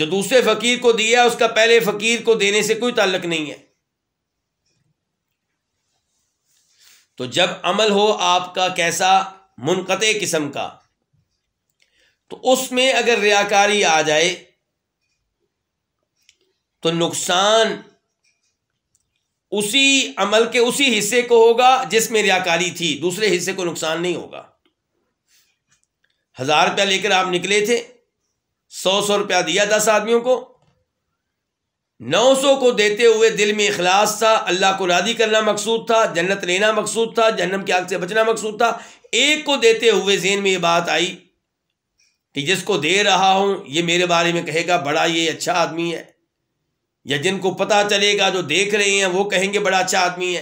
जो दूसरे फ़कीर को दिया उसका पहले फ़कीर को देने से कोई ताल्लक नहीं है तो जब अमल हो आपका कैसा मुनकते किस्म का तो उसमें अगर रियाकारी आ जाए तो नुकसान उसी अमल के उसी हिस्से को होगा जिसमें रियाकारी थी दूसरे हिस्से को नुकसान नहीं होगा हजार रुपया लेकर आप निकले थे सौ सौ रुपया दिया दस आदमियों को नौ सौ को देते हुए दिल में इखलास था अल्लाह को राजी करना मकसूद था जन्नत लेना मकसूद था जन्म की आग से बचना मकसूद था एक को देते हुए जेन में यह बात आई कि जिसको दे रहा हूं यह मेरे बारे में कहेगा बड़ा ये अच्छा आदमी है या जिनको पता चलेगा जो देख रहे हैं वो कहेंगे बड़ा अच्छा आदमी है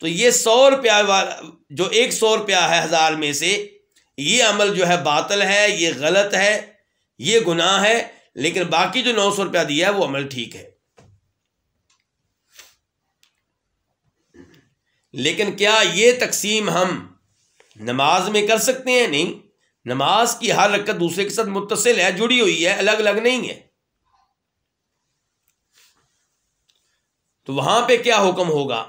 तो ये सौ रुपया वाला जो एक सौ रुपया है हज़ार में से ये अमल जो है बातल है ये गलत है ये गुनाह है लेकिन बाकी जो नौ सौ रुपया दिया है वो अमल ठीक है लेकिन क्या ये तकसीम हम नमाज में कर सकते हैं नहीं नमाज की हर रकत दूसरे के साथ मुतसिल है जुड़ी हुई है अलग अलग नहीं है तो वहां पे क्या हुक्म होगा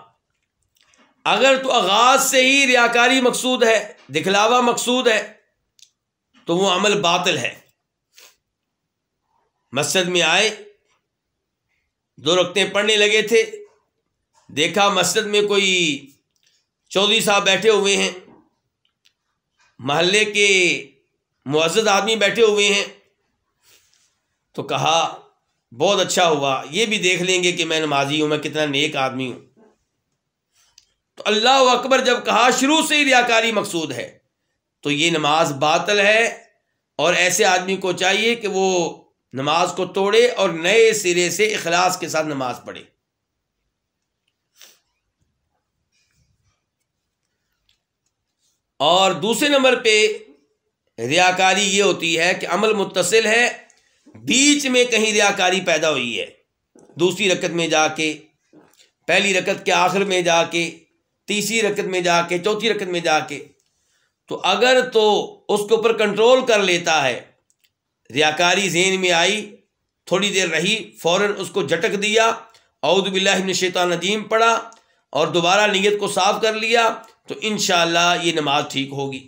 अगर तो आगाज से ही रियाकारी मकसूद है दिखलावा मकसूद है तो वो अमल बातिल है मस्जिद में आए दो रखते पढ़ने लगे थे देखा मस्जिद में कोई चौधरी साहब बैठे हुए हैं मोहल्ले के मुआजद आदमी बैठे हुए हैं तो कहा बहुत अच्छा हुआ ये भी देख लेंगे कि मैं नमाजी हूँ मैं कितना नेक आदमी हूँ तो अल्लाह अकबर जब कहा शुरू से ही रियाकारी मकसूद है तो ये नमाज बातल है और ऐसे आदमी को चाहिए कि वो नमाज को तोड़े और नए सिरे से इखलास के साथ नमाज पढ़े और दूसरे नंबर पे रियाकारी ये होती है कि अमल मुतसिल है बीच में कहीं रियाकारी पैदा हुई है दूसरी रकत में जाके पहली रकत के आखिर में जाके तीसरी रकत में जाके चौथी रकत में जाके तो अगर तो उसके ऊपर कंट्रोल कर लेता है रियाकारी जेन में आई थोड़ी देर रही फौरन उसको झटक दिया अउदबिल्लाशन नदीम पढ़ा और दोबारा नीयत को साफ कर लिया तो इन ये नमाज ठीक होगी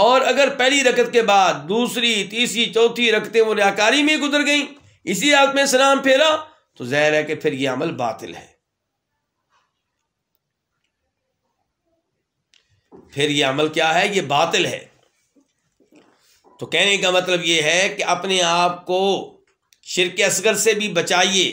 और अगर पहली रकत के बाद दूसरी तीसरी चौथी रकतें वो रियाकारी में गुजर गई इसी हाथ में सलाम फेरा तो जहर है कि फिर यह अमल बातिल है फिर यह अमल क्या है ये बातिल है तो कहने का मतलब ये है कि अपने आप को शिरक असगर से भी बचाइए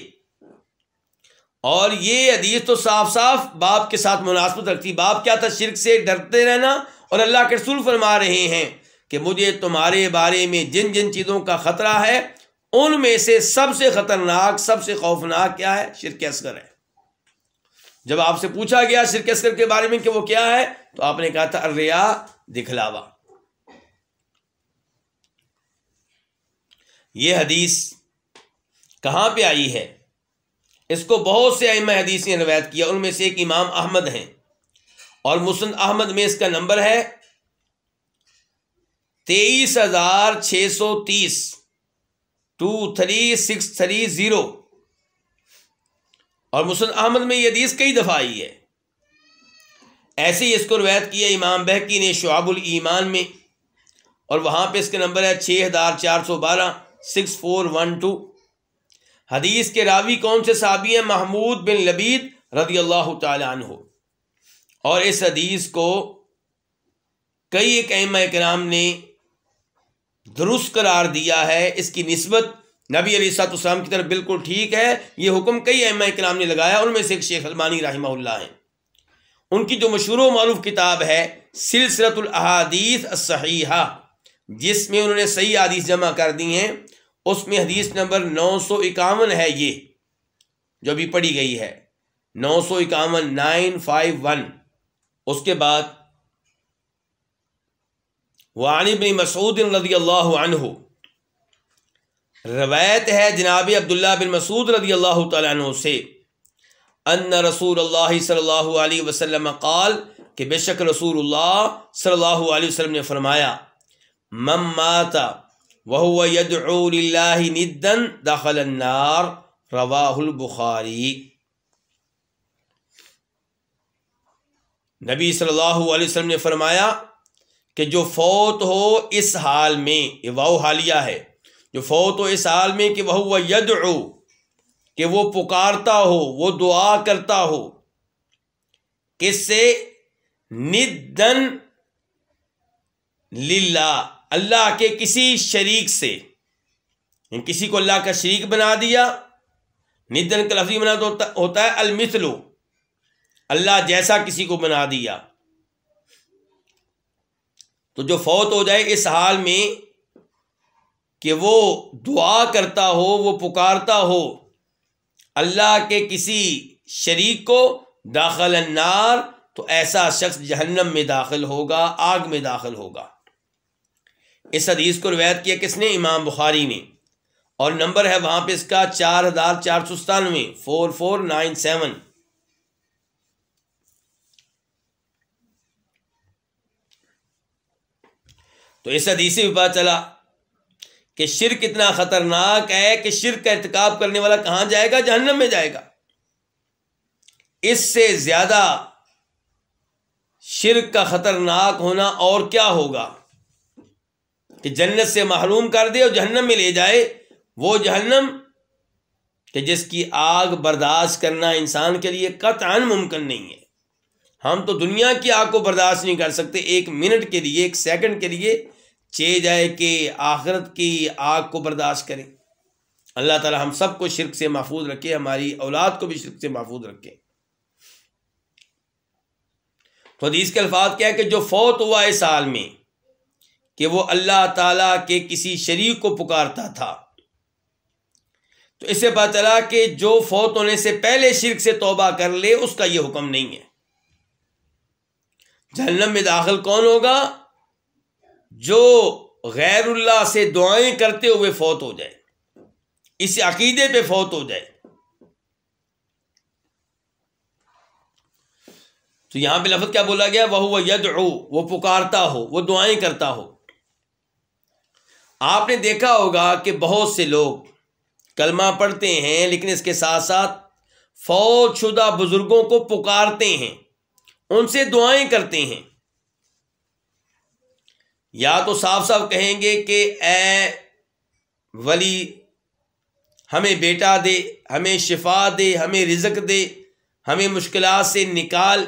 और ये अदीज तो साफ साफ बाप के साथ मुनासबत रखती बाप क्या था शिरक से डरते रहना और अल्लाह के रसूल फरमा रहे हैं कि मुझे तुम्हारे बारे में जिन जिन चीज़ों का ख़तरा है उनमें से सबसे ख़तरनाक सबसे खौफनाक क्या है शिरक असगर है जब आपसे पूछा गया शिरक असगर के बारे में कि वो क्या है तो आपने कहा था अर्रिया दिखलावा ये हदीस कहाँ पे आई है इसको बहुत से अम हदीस ने रवायत किया उनमें से एक इमाम अहमद हैं और मुसन अहमद में इसका नंबर है तेईस हजार छः सौ तीस two three six three zero और मुसन अहमद में यह हदीस कई दफ़ा आई है ऐसे ही इसको रवायत किया इमाम बहकी ने शुआबुल ईमान में और वहाँ पे इसका नंबर है छः हज़ार चार सौ बारह सिक्स फोर वन टू हदीस के रावी कौन से साबी हैं महमूद बिन लबीद रदी अल्लाह तु और इस हदीस को कई एक अम कराम ने दुरुस्त करार दिया है इसकी नस्बत नबी अली सातम की तरफ बिल्कुल ठीक है ये हुक्म कई अम कराम ने लगाया उनमें से एक शेख अलमानी रहा हैं उनकी जो मशहूर मरूफ किताब है सिलसिलतुलहादीस सहीहा जिसमें उन्होंने सही आदीस जमा कर दी हैं उसमें हदीस नंबर नौ सौ इक्यावन है ये जो अभी पढ़ी गई है नौ सौ इक्यावन नाइन फाइव वन उसके बाद वानबन मसूद रदी अल्लाह रवायत है जनाब अब्दुल्ला बिन मसूद रदी अल्लाह तु से अन रसूल अल्लाह सल्ला वसलम कल काल कि बेशक रसूल सल्लल्लाहु अलैहि वसल्लम ने फरमाया मम माता वह यदन दाखल नार रवाहुल बुखारी नबी सल्लल्लाहु अलैहि वसल्लम ने फरमाया कि जो फौत हो इस हाल में ये वाओ हालिया है जो फौत हो इस हाल में कि वह हुआ यद कि वो पुकारता हो वो दुआ करता हो किससे निदन लीला अल्लाह के किसी शरीक से किसी को अल्लाह का शरीक बना दिया निदन का लफ्जी बना होता है अलमिसलू अल्लाह जैसा किसी को बना दिया तो जो फौत हो जाए इस हाल में कि वो दुआ करता हो वो पुकारता हो अल्लाह के किसी शरीक को दाखिल अन्नार तो ऐसा शख्स जहन्नम में दाखिल होगा आग में दाखिल होगा इस हदीस को रवायत किया किसने इमाम बुखारी ने और नंबर है वहां पे इसका चार हज़ार चार सौ सतानवे फोर फोर नाइन सेवन तो इस हदीस से भी पता चला कि शिर कितना ख़तरनाक है कि शिर का इतकाब करने वाला कहां जाएगा जहन्नम में जाएगा इससे ज़्यादा शिर का ख़तरनाक होना और क्या होगा कि जन्नत से महरूम कर दे और जहन्नम में ले जाए वो जहन्नम कि जिसकी आग बर्दाश्त करना इंसान के लिए कतान मुमकिन नहीं है हम तो दुनिया की आग को बर्दाश्त नहीं कर सकते एक मिनट के लिए एक सेकंड के लिए चे जाए कि आखरत की आग को बर्दाश्त करें अल्लाह ताला हम सबको शिरक से महफूज रखे हमारी औलाद को भी शिरक से महफूज रखे तो हदीस के अल्फाज क्या है कि जो फौत हुआ है साल में कि वो अल्लाह ताला के किसी शरीक को पुकारता था तो इससे पता चला कि जो फौत होने से पहले शिरक से तोबा कर ले उसका ये हुक्म नहीं है जहन्नम में दाखिल कौन होगा जो गैरुल्ला से दुआएं करते हुए फौत हो जाए इस अकीदे पे फौत हो जाए तो यहां पे लफत क्या बोला गया वह वह यद वो पुकारता हो वो दुआएं करता हो आपने देखा होगा कि बहुत से लोग कलमा पढ़ते हैं लेकिन इसके साथ साथ फौज शुदा बुजुर्गों को पुकारते हैं उनसे दुआएं करते हैं या तो साफ साफ कहेंगे कि ए वली हमें बेटा दे हमें शिफा दे हमें रिजक दे हमें मुश्किल से निकाल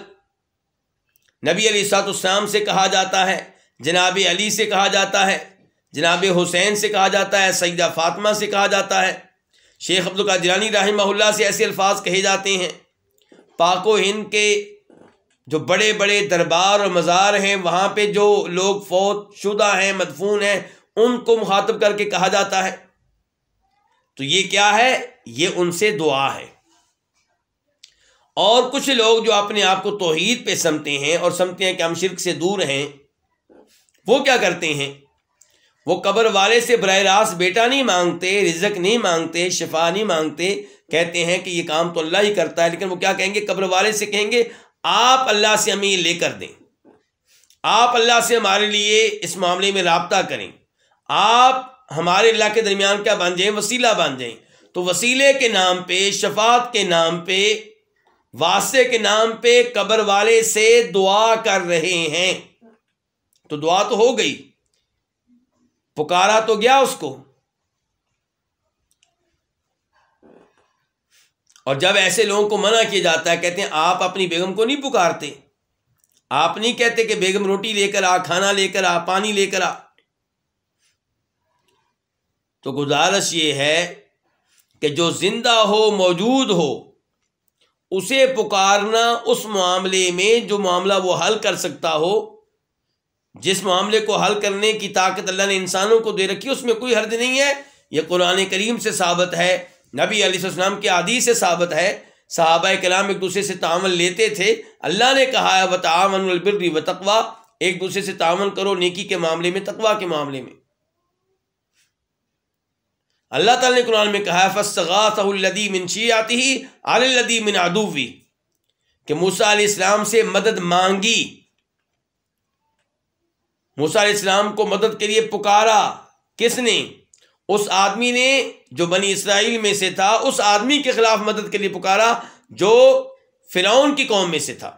नबी अली सातुस्लाम से कहा जाता है जनाब अली से कहा जाता है जनाब हुसैन से कहा जाता है सईदा फातमा से कहा जाता है शेख अब्दुल्का जिलानी राहिमहुल्ला से ऐसे अल्फाज कहे जाते हैं पाको हिंद के जो बड़े बड़े दरबार और मज़ार हैं वहाँ पे जो लोग फौत शुदा हैं मदफून हैं उनको मुखातब करके कहा जाता है तो ये क्या है ये उनसे दुआ है और कुछ लोग जो अपने आप को तोहहीद पे समते हैं और समते हैं कि हम शिरक से दूर हैं वो क्या करते हैं वो कब्र वाले से बर रास्त बेटा नहीं मांगते रिजक नहीं मांगते शिफा नहीं मांगते कहते हैं कि ये काम तो अल्लाह ही करता है लेकिन वो क्या कहेंगे कब्र वाले से कहेंगे आप अल्लाह से हमें ये लेकर दें आप अल्लाह से हमारे लिए इस मामले में रबता करें आप हमारे अल्लाह के दरमियान क्या बन जाए वसीला बन जाए तो वसीले के नाम पर शफात के नाम पर वास्ते के नाम पर कब्र वाले से दुआ कर रहे हैं तो दुआ तो हो गई पुकारा तो गया उसको और जब ऐसे लोगों को मना किया जाता है कहते हैं आप अपनी बेगम को नहीं पुकारते आप नहीं कहते कि बेगम रोटी लेकर आ खाना लेकर आ पानी लेकर आ तो गुजारिश ये है कि जो जिंदा हो मौजूद हो उसे पुकारना उस मामले में जो मामला वो हल कर सकता हो जिस मामले को हल करने की ताकत अल्लाह ने इंसानों को दे रखी उसमें कोई हर्ज नहीं है यह कुरान करीम से साबित है नबी अलीसम के आदि से साबित है साहब कलाम एक दूसरे से तामन लेते थे अल्लाह ने कहा है बतावनबिर व तकवा एक दूसरे से तावन करो नेकी के मामले में तकवा के मामले में अल्लाह ताला ने कुरान में कहा फ़स्गादी मिन आती ही आलदी मिन अदूवी कि मूसा इस्लाम से मदद मांगी मूसा इस्लाम को मदद के लिए पुकारा किसने उस आदमी ने जो बनी इसराइल में से था उस आदमी के खिलाफ मदद के लिए पुकारा जो फिलौन की कौम में से था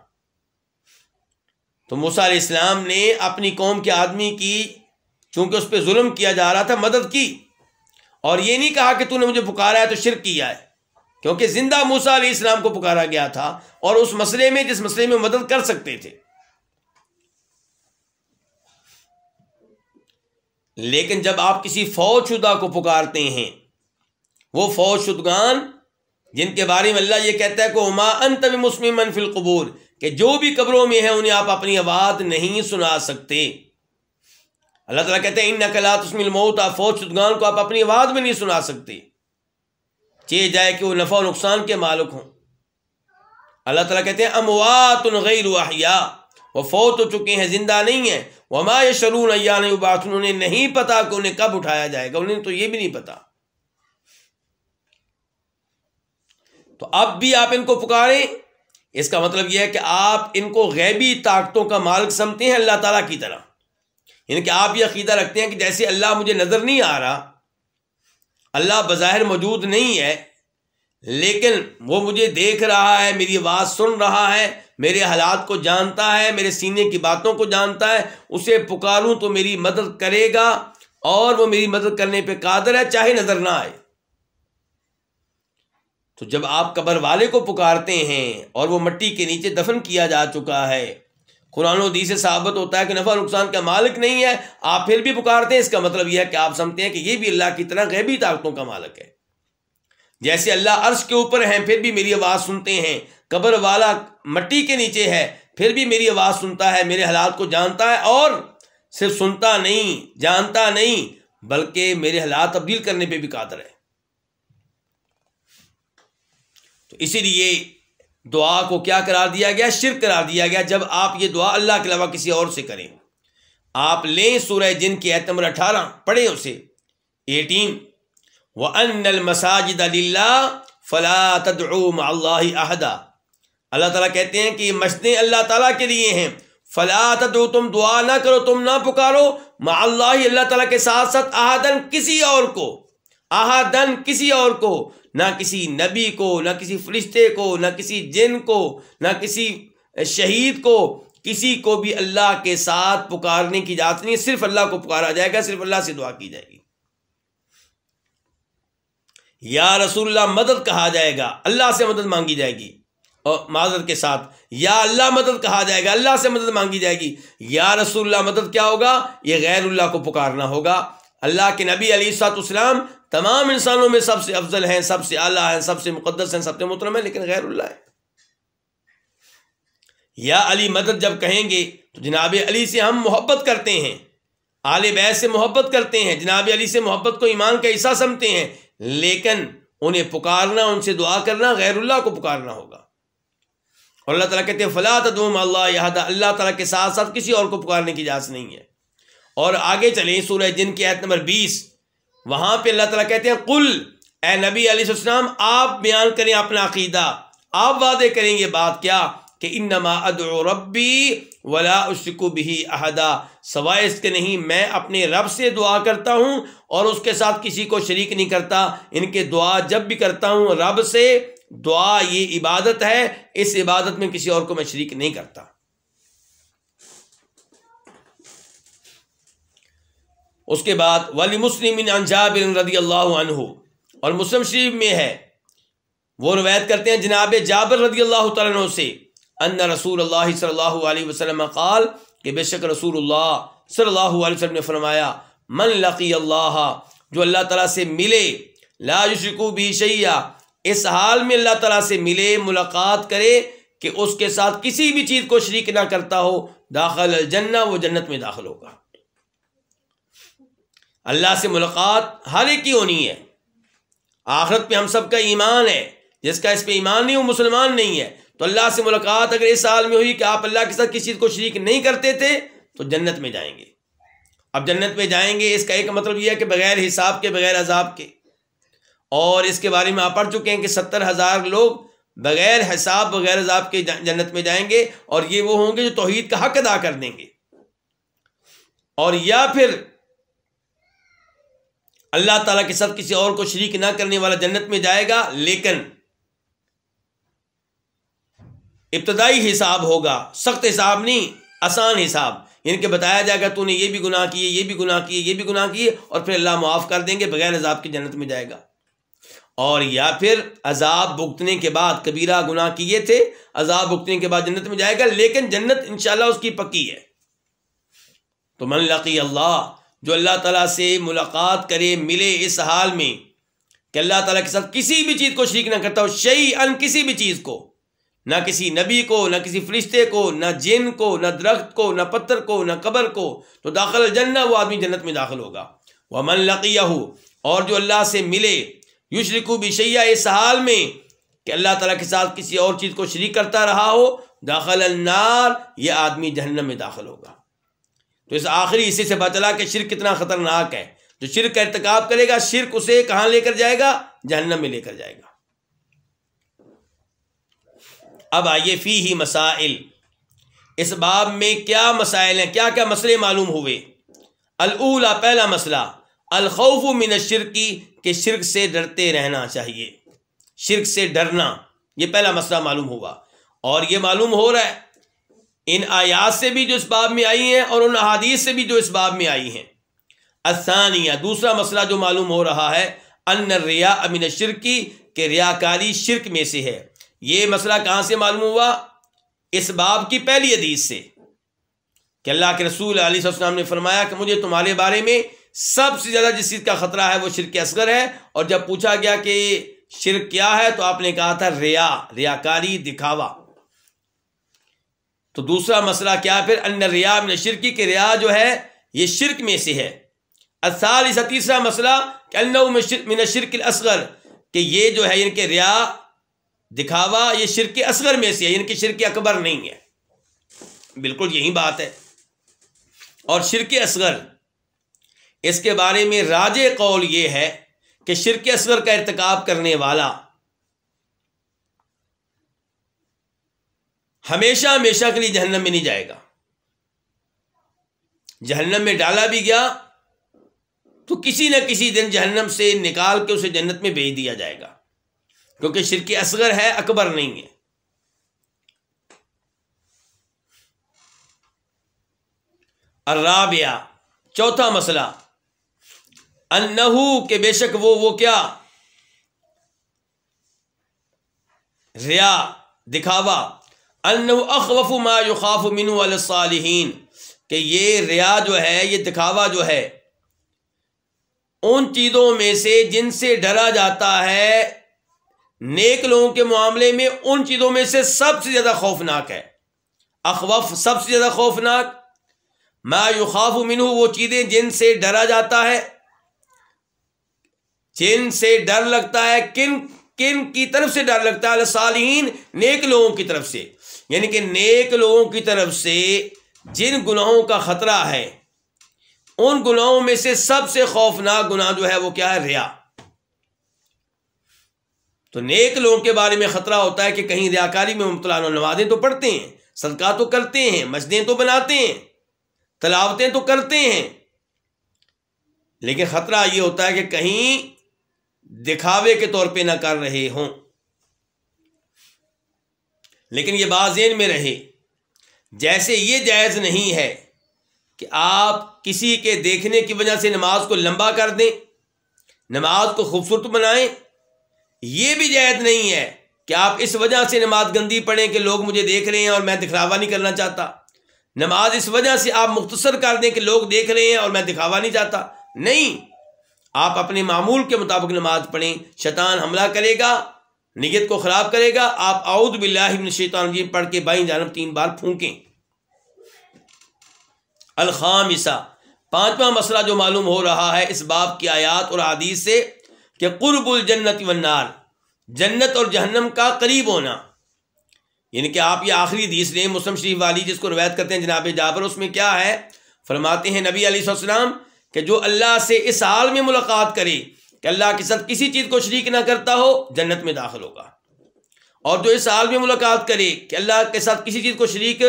तो मूसा इस्लाम ने अपनी कौम के आदमी की चूंकि उस पर जुल्म किया जा रहा था मदद की और ये नहीं कहा कि तूने मुझे पुकारा है तो शिर किया है क्योंकि जिंदा मूसा इस्लाम को पुकारा गया था और उस मसले में जिस मसले में मदद कर सकते थे लेकिन जब आप किसी फौज शुदा को पुकारते हैं वो फौजशुदगान जिनके बारे में अल्लाह ये कहता है को हमा अंत मुस्लिम मनफिल कबूर के जो भी कब्रों में है उन्हें आप अपनी आवाज़ नहीं सुना सकते अल्लाह तला कहते हैं इन नकला तस्मिल मौत आप फौजशुदगान को आप अपनी आवाज़ में नहीं सुना सकते चे जाए कि वो नफ़ा नुकसान के मालिक हों अल्लाह तला कहते हैं अमवात गई रुआया वो फौत हो चुकी हैं जिंदा नहीं है वमा यशरून अयान उबात उन्हें नहीं पता कि उन्हें कब उठाया जाएगा उन्हें तो ये भी नहीं पता तो अब भी आप इनको पुकारें इसका मतलब यह है कि आप इनको गैबी ताकतों का मालिक समझते हैं अल्लाह तला की तरह यानी कि आप ये अकीदा रखते हैं कि जैसे अल्लाह मुझे नज़र नहीं आ रहा अल्लाह बज़ाहिर मौजूद नहीं है लेकिन वो मुझे देख रहा है मेरी आवाज़ सुन रहा है मेरे हालात को जानता है मेरे सीने की बातों को जानता है उसे पुकारूं तो मेरी मदद करेगा और वो मेरी मदद करने पे कादर है चाहे नज़र ना आए तो जब आप कब्र वाले को पुकारते हैं और वो मट्टी के नीचे दफन किया जा चुका है कुरान दी से साबित होता है कि नफ़ा नुकसान का मालिक नहीं है आप फिर भी पुकारते हैं इसका मतलब यह है कि आप समझते हैं कि ये भी अल्लाह की तरह गैबी ताकतों का मालिक है जैसे अल्लाह अर्श के ऊपर हैं फिर भी मेरी आवाज़ सुनते हैं कब्र वाला मट्टी के नीचे है फिर भी मेरी आवाज़ सुनता है मेरे हालात को जानता है और सिर्फ सुनता नहीं जानता नहीं बल्कि मेरे हालात तब्दील करने पे भी कादर है तो इसीलिए दुआ को क्या करार दिया गया शिर करार दिया गया जब आप ये दुआ अल्लाह के अलावा किसी और से करें आप लें सूरह जिन की आयत अठारह पढ़ें उसे एटीन व अनल फ़ला तदम अहदा अल्लाह तला कहते हैं कि मशने अल्लाह तला के लिए हैं फ़ला तदो तुम दुआ ना करो तुम ना पुकारो माल्ला अल्लाह ताला के साथ साथ आहदन किसी और को आहदन किसी और को ना किसी नबी को ना किसी फरिश्ते को ना किसी जिन को ना किसी शहीद को किसी को भी अल्लाह के साथ पुकारने की जात नहीं सिर्फ अल्लाह को पुकारा जाएगा सिर्फ अल्लाह से दुआ की जाएगी या रसूल्ला मदद कहा जाएगा अल्लाह से मदद मांगी जाएगी और माजर के साथ या अल्लाह मदद कहा जाएगा अल्लाह से मदद मांगी जाएगी या रसूल्ला मदद क्या होगा ये गैरुल्ला को पुकारना होगा अल्लाह के नबी अली तमाम इंसानों में सबसे अफजल हैं सबसे आला हैं सबसे मुकदस हैं सबसे मुतरम है लेकिन गैरुल्ला है या अली मदद जब कहेंगे तो जनाब अली से हम मोहब्बत करते हैं आल बैस से मोहब्बत करते हैं जनाब अली से मोहब्बत को ईमान का हिस्सा समझते हैं लेकिन उन्हें पुकारना उनसे दुआ करना गैरुल्ला को पुकारना होगा और अल्लाह तला कहते हैं फ़ला अल्लाह यहादा अल्लाह तला के साथ साथ किसी और को पुकारने की इजाज़त नहीं है और आगे चले सूर्य जिन की आयत नंबर बीस वहाँ पर अल्लाह तला कहते हैं कुल ए नबी अलीसम आप बयान करें अपना अकीदा आप वादे करेंगे बात क्या कि इन नमा रबी वला उसको भी अहदा सवाए इसके नहीं मैं अपने रब से दुआ करता हूँ और उसके साथ किसी को शरीक नहीं करता इनके दुआ जब भी करता हूँ रब से दुआ ये इबादत है इस इबादत में किसी और को मैं शरीक नहीं करता उसके बाद वली मुस्लिम अंजाब रदी अल्लाह और मुस्लिम शरीफ में है वो रवायत करते हैं जनाब जाबर रदी अल्लाह तु से अन रसूल अल्लाह सल्लल्लाहु अलैहि वसल्लम क़ाल कि बेशक रसूल अल्लाह सल्लल्लाहु अलैहि वसल्लम ने फरमाया मन लकी अल्लाह जो अल्लाह तला से मिले ला युशकू भी शैया इस हाल में अल्लाह तला से मिले मुलाकात करे कि उसके साथ किसी भी चीज़ को शरीक ना करता हो दाखिल जन्ना वो जन्नत में दाखिल होगा अल्लाह से मुलाकात हर एक की होनी है आखरत पे हम सब का ईमान है जिसका इस पे ईमान नहीं वो मुसलमान नहीं है तो अल्लाह से मुलाकात अगर इस साल में हुई कि आप अल्लाह के साथ किसी चीज़ को शरीक नहीं करते थे तो जन्नत में जाएंगे अब जन्नत में जाएंगे इसका एक मतलब यह है कि बगैर हिसाब के बगैर अजाब के और इसके बारे में आप पढ़ चुके हैं कि सत्तर हज़ार लोग बगैर हिसाब बगैर अजाब के जन्नत में जाएंगे और ये वो होंगे जो तोहहीद का हक अदा कर देंगे और या फिर अल्लाह ताला के साथ किसी और को शरीक ना करने वाला जन्नत में जाएगा लेकिन इब्तदाई हिसाब होगा सख्त हिसाब नहीं आसान हिसाब इनके बताया जाएगा तूने ये भी गुनाह किए ये भी गुनाह किए ये भी गुनाह किए और फिर अल्लाह माफ़ कर देंगे बगैर अजाब की जन्नत में जाएगा और या फिर अजाब भुगतने के बाद कबीरा गुनाह किए थे अजाब भुगतने के बाद जन्नत में जाएगा लेकिन जन्नत इनशाला उसकी पक्की है तो मन लकी अल्लाह जो अल्लाह तला से मुलाकात करे मिले इस हाल में कि अल्लाह तला के साथ किसी भी चीज़ को शरीक ना करता हो शई अन किसी भी चीज़ को ना किसी नबी को ना किसी फरिश्ते को ना जिन को ना दरख्त को ना पत्थर को ना कबर को तो दाखिल जन्ना वो आदमी जन्नत में दाखिल होगा वह मन लकिया हो और जो अल्लाह से मिले युशरकू बिशैया इस हाल में कि अल्लाह तला के साथ किसी और चीज़ को शरीक करता रहा हो दाखिल नार यह आदमी जहन्नम में दाखिल होगा तो इस आखिरी हिस्से से पता चला कि शिर कितना ख़तरनाक है तो शिर का इरतकब करेगा शिरक उसे कहाँ लेकर जाएगा जहन्नम में लेकर जाएगा अब आइए फ़ी ही मसाइल इस बाब में क्या मसाइल हैं क्या क्या मसले मालूम हुए अलूला पहला मसला अलखौफ मिन शिरकी के शिरक से डरते रहना चाहिए शिरक से डरना यह पहला मसला मालूम हुआ और यह मालूम हो रहा है इन आयात से भी जो इस बाब में आई है और उन अहादीस से भी जो इस बाब में आई है आसानिया दूसरा मसला जो मालूम हो रहा है अन रिया अमिन शिरकी के रियाकारी शिरक में से है ये मसला कहां से मालूम हुआ इस बाब की पहली हदीस से कि अल्लाह के रसूल आलीम ने फरमाया कि मुझे तुम्हारे बारे में सबसे ज़्यादा जिस चीज़ का ख़तरा है वो शिरक असगर है और जब पूछा गया कि शिर क्या है तो आपने कहा था रिया रियाकारी दिखावा तो दूसरा मसला क्या है फिर अन्य रिया में शिरकी के रिया जो है ये शिरक में से है असाल इस तीसरा मसला कि अन्ना में असगर कि ये जो है इनके रिया दिखावा ये शिरक असगर में से है इनकी शिरक अकबर नहीं है बिल्कुल यही बात है और शिरक असगर इसके बारे में राज कौल ये है कि शिरक असगर का irtikab करने वाला हमेशा हमेशा के लिए जहन्नम में नहीं जाएगा जहन्नम में डाला भी गया तो किसी न किसी दिन जहन्नम से निकाल के उसे जन्नत में भेज दिया जाएगा क्योंकि शिरक असगर है अकबर नहीं है अर्राबिया चौथा मसला अन्नहू के बेशक वो वो क्या रिया दिखावा अनु अखवफ मा युखाफ मिनु अलसालहीन कि ये रिया जो है ये दिखावा जो है उन चीज़ों में से जिनसे डरा जाता है नेक लोगों के मामले में उन चीज़ों में से सबसे ज़्यादा खौफनाक है अखवफ सबसे ज़्यादा खौफनाक मैं मायुखाफ मिनू वो चीज़ें जिनसे डरा जाता है जिनसे डर लगता है किन किन की तरफ से डर लगता है सालीन नेक लोगों की तरफ से यानी कि नेक लोगों की तरफ से जिन गुनाहों का ख़तरा है उन गुनाहों में से सबसे खौफनाक गुनाह जो है वो क्या है रिया तो नेक लोगों के बारे में ख़तरा होता है कि कहीं रियाकारी में मुबतला नमाजें तो पढ़ते हैं सदका तो करते हैं मस्जिदें तो बनाते हैं तलावतें तो करते हैं लेकिन ख़तरा ये होता है कि कहीं दिखावे के तौर पे ना कर रहे हों लेकिन ये बात जेन में रहे जैसे ये जायज़ नहीं है कि आप किसी के देखने की वजह से नमाज को लंबा कर दें नमाज को खूबसूरत बनाएं ये भी जायज़ नहीं है कि आप इस वजह से नमाज गंदी पढ़ें कि लोग मुझे देख रहे हैं और मैं दिखावा नहीं करना चाहता नमाज इस वजह से आप मुख्तसर कर दें कि लोग देख रहे हैं और मैं दिखावा नहीं चाहता नहीं आप अपने मामूल के मुताबिक नमाज पढ़ें शैतान हमला करेगा नीयत को ख़राब करेगा आप आउद बिल्लाबिन शैतान जी पढ़ के बाई जानब तीन बार फूकें अलखामिसा पांचवा मसला जो मालूम हो रहा है इस बाब की आयात और आदीस से कि कुरबुल जन्नत वन्नार जन्नत और जहन्नम का करीब होना यानी कि आप ये आखिरी हदीस लें मुस्लिम शरीफ वाली जिसको रवायत करते हैं जनाब जाबर उसमें क्या है फरमाते हैं नबी अलैहिस्सलाम कि जो अल्लाह से इस हाल में मुलाकात करे कि अल्लाह के साथ किसी चीज़ को शरीक ना करता हो जन्नत में दाखिल होगा और जो इस हाल में मुलाकात करे कि अल्लाह के साथ किसी चीज़ को शरीक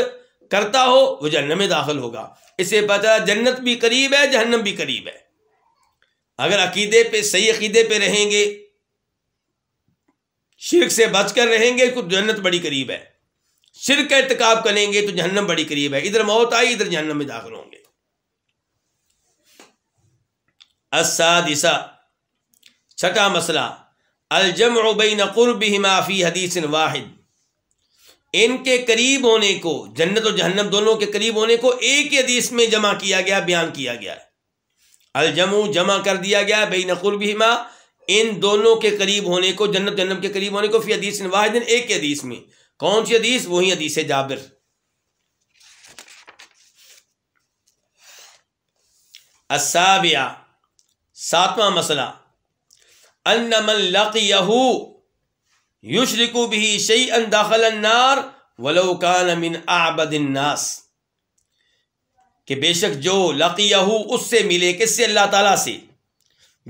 करता हो वह जन्नत में दाखिल होगा इससे पता जन्नत भी करीब है जहन्नम भी करीब है अगर अकीदे पे सही अकीदे पे रहेंगे शिरक से बचकर रहेंगे तो जन्नत बड़ी करीब है शिरक का इतकाब करेंगे तो जहन्नम बड़ी करीब है इधर मौत आई इधर जहन्नम में दाखिल होंगे असादिसा छठा मसला अलजम बिन कुरब माफ़ी हदीस वाहिद इनके करीब होने को जन्नत और जहन्नम दोनों के करीब होने को एक ही हदीस में जमा किया गया बयान किया गया अलजमू जमा कर दिया गया बेन कुर्बिमा इन दोनों के करीब होने को जन्नत जन्म के करीब होने को फिर हदीस वाहिदिन एक हदीस में कौन सी हदीस वही हदीस है जाबिर असाबिया सातवां मसला अन्नमलू युशरिकु भी शई अन दाखल नार वलोकान मिन आबदिन नास कि बेशक जो लकीहू उससे मिले किससे अल्लाह ताला से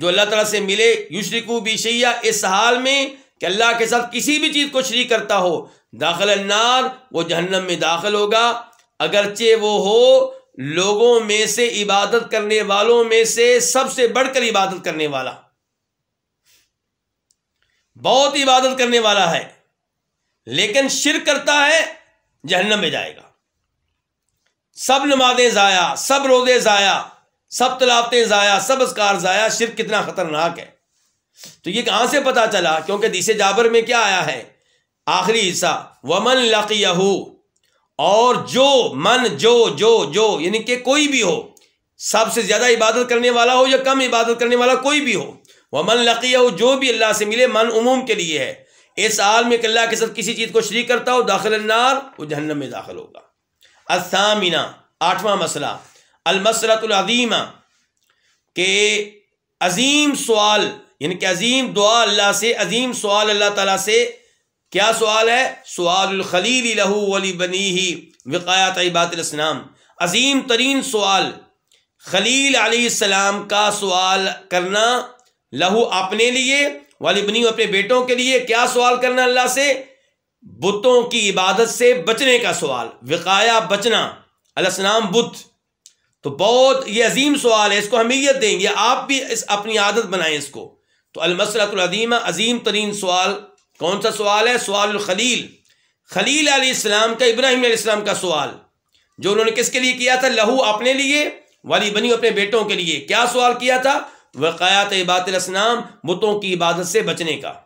जो अल्लाह ताला से मिले युशरकू भी शैया इस हाल में कि अल्लाह के साथ किसी भी चीज़ को शरीक करता हो दाखिल अन्नार वो जहन्नम में दाखिल होगा अगरचे वो हो लोगों में से इबादत करने वालों में से सबसे बढ़कर इबादत करने वाला बहुत इबादत करने वाला है लेकिन शिर करता है जहन्नम में जाएगा सब नमाजें ज़ाया सब रोज़े ज़ाया सब तलावतें ज़ाया सब असकार ज़ाया शिरक कितना ख़तरनाक है तो ये कहाँ से पता चला क्योंकि दिसे जाबर में क्या आया है आखिरी हिस्सा वमन लकीहू और जो मन जो जो जो यानी कि कोई भी हो सबसे ज़्यादा इबादत करने वाला हो या कम इबादत करने वाला कोई भी हो वमन लकीहू जो भी अल्लाह से मिले मन उमूम के लिए है इस आल में अल्लाह के साथ किसी चीज़ को शरीक करता हो दाखिल नार वो जहन्नम में दाखिल होगा असामिना आठवां मसला अलमसलतुलज़ीमा के अजीम सवाल यानी कि अजीम दुआ अल्लाह से अजीम सवाल अल्लाह तला से क्या सवाल है सवालखलील लहू वली बनी ही वक़ायत इबातलसलाम अजीम तरीन सवाल खलील आसमाम का सवाल करना लहू अपने लिए वाली बनी अपने बेटों के लिए क्या सवाल करना अल्लाह से बुतों की इबादत से बचने का सवाल वक़ाया बचना अलसनाम बुत तो बहुत ये अजीम सवाल है इसको अहमियत देंगे आप भी इस अपनी आदत बनाएं इसको तो अलमसरतलदीमा अजीम तरीन सवाल कौन सा सवाल है सवाल खलील खलील आसमाम का इब्राहिम आसमाम का सवाल जो उन्होंने किसके लिए किया था लहू अपने लिए वाली बनी अपने बेटों के लिए क्या सवाल किया था वक़ायात इबातनाम बुतों की इबादत से बचने का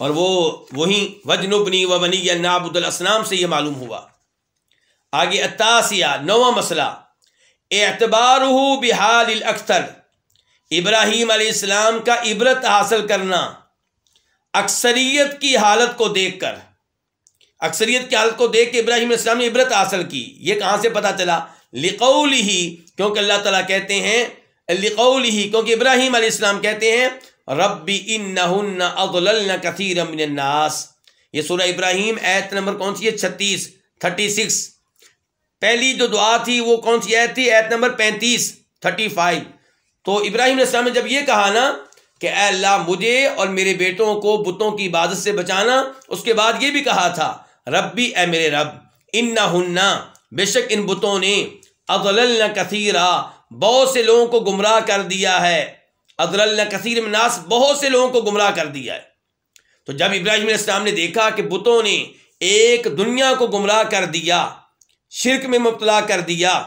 और वो वहीं वजनबनी व बनी नाबुदलसनाम से ये मालूम हुआ आगे अतासिया नवा मसला एतबार बिहाल अख्तर इब्राहिम आलाम का इबरत हासिल करना अक्सरीत की हालत को देख कर अक्सरीत की हालत को देख के इब्राहिम इस्लाम ने इबरत हासिल की ये कहाँ से पता चला लिकौल ही क्योंकि अल्लाह तला कहते हैं लिकौल ही क्योंकि इब्राहिम आलाम कहते हैं रबी इन नहुन्न अगलन्न कथीर मिनन्नास ये सूर्य इब्राहिम आयत नंबर कौन सी है छत्तीस थर्टी सिक्स पहली जो दुआ थी वो कौन सी आयत थी आयत नंबर पैंतीस थर्टी फाइव तो इब्राहिम ने सामने जब ये कहा ना कि अल्लाह मुझे और मेरे बेटों को बुतों की इबादत से बचाना उसके बाद ये भी कहा था रबी ए मेरे रब इन्ना हुन्ना बेशक इन बुतों ने अगल कथीरा बहुत से लोगों को गुमराह कर दिया है अदल कसर मनास बहुत से लोगों को गुमराह कर दिया है तो जब इब्राहिम इस्लाम ने देखा कि बुतों ने एक दुनिया को गुमराह कर दिया शिरक में मुबतला कर दिया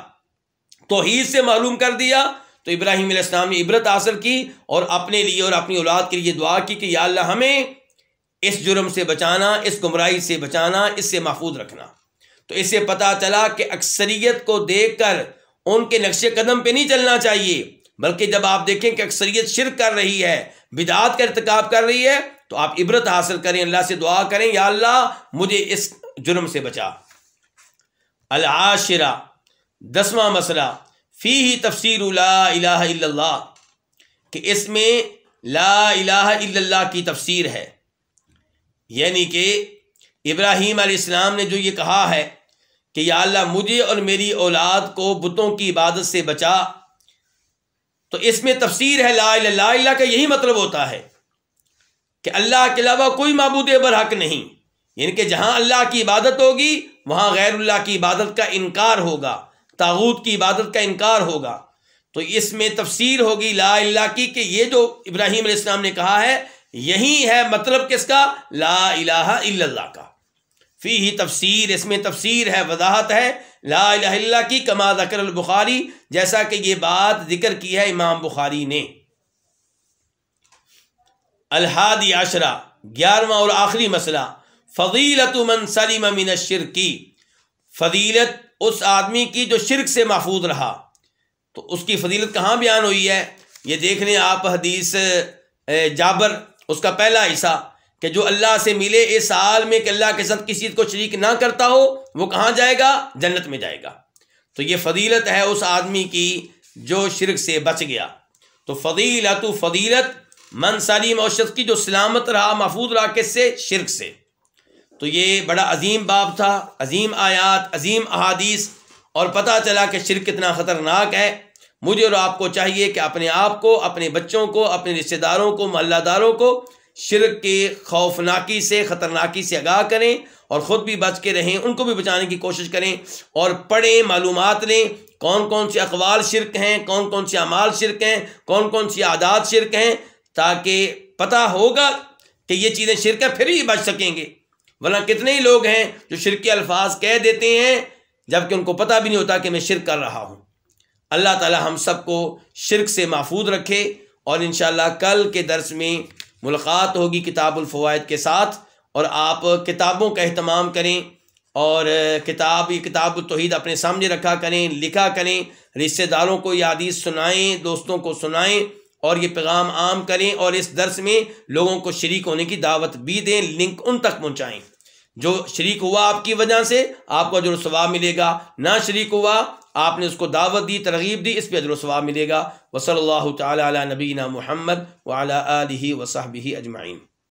तो ही से मालूम कर दिया तो इब्राहिम इस्लाम ने इबरत हासिल की और अपने लिए और अपनी औलाद के लिए दुआ की कि या हमें इस जुर्म से बचाना इस गुमराही से बचाना इससे महफूज रखना तो इससे पता चला कि अक्सरियत को देख कर उनके नक्श कदम पर नहीं चलना चाहिए बल्कि जब आप देखें कि अक्सरियत शिर कर रही है बिदात का इरतकाब कर रही है तो आप इबरत हासिल करें अल्लाह से दुआ करें या अल्लाह मुझे इस जुर्म से बचा अलाशिरा दसवा मसला फ़ी ही तफसर ला कि इसमें ला इला की तफसीर है यानी कि इब्राहिम आलाम ने जो ये कहा है कि या अल्लाह मुझे और मेरी औलाद को बुतों की इबादत से बचा तो इसमें तफसीर है ला ला का यही मतलब होता है कि अल्लाह के अलावा कोई मबूद बरहक नहीं यानी कि जहाँ अल्लाह की इबादत होगी वहां गैर गैरुल्ला की इबादत का इनकार होगा तागूत की इबादत का इनकार होगा तो इसमें तफसीर होगी ला इला की कि ये जो इब्राहिम ने कहा है यही है मतलब किसका ला इलाहा का फ़ी ही तफसीर इसमें तफसीर है वजाहत है ला की कमा जकर बुखारी जैसा कि यह बात जिक्र की है इमाम बुखारी ने अलहादी आशरा ग्यारहवा और आखिरी मसला फजीलत मन सलीम अमीन शिर की फजीलत उस आदमी की जो शिरक से महफूज रहा तो उसकी फजीलत कहाँ बयान हुई है ये देख लें आप हदीस जाबर उसका पहला हिस्सा कि जो अल्लाह से मिले इस साल में कि अल्लाह के साथ किसी को शरीक ना करता हो वो कहाँ जाएगा जन्नत में जाएगा तो ये फजीलत है उस आदमी की जो शिरक से बच गया तो फजीलत फजीलत मन सलीम और शख्स की जो सलामत रहा महफूद रहा किस से शिरक से तो ये बड़ा अजीम बाब था अजीम आयात अजीम अहादीस और पता चला कि शिरक कितना ख़तरनाक है मुझे और आपको चाहिए कि अपने आप को अपने बच्चों को अपने रिश्तेदारों को महल्लादारों को शिरक के खौफनाकी से ख़तरनाकी से आगाह करें और ख़ुद भी बच के रहें उनको भी बचाने की कोशिश करें और पढ़ें मालूम लें कौन कौन से अखबार शिरक हैं कौन कौन से अमाल शिरक हैं कौन कौन सी आदात शिरक हैं ताकि पता होगा कि ये चीज़ें शिरक है फिर भी बच सकेंगे वरना कितने ही लोग हैं जो शिरकी अल्फाज कह देते हैं जबकि उनको पता भी नहीं होता कि मैं शिरक कर रहा हूँ अल्लाह ताला हम सबको शिरक से महफूज रखे और इन कल के दर्स में मुलाकात होगी किताबुलफ़वाद के साथ और आप किताबों का अहतमाम करें और किताब ये किताब तोहद अपने सामने रखा करें लिखा करें रिश्तेदारों को ये आदीस सुनाएँ दोस्तों को सुनाएँ और ये पैगाम आम करें और इस दर्स में लोगों को शरीक होने की दावत भी दें लिंक उन तक पहुँचाएँ जो शरीक हुआ आपकी वजह से आपको जो स्वाब मिलेगा ना शरीक हुआ आपने उसको दावत दी तरगीब दी इस पर अजरसवा मिलेगा वसल तबीना महमद वाली वसाबी अजमाइन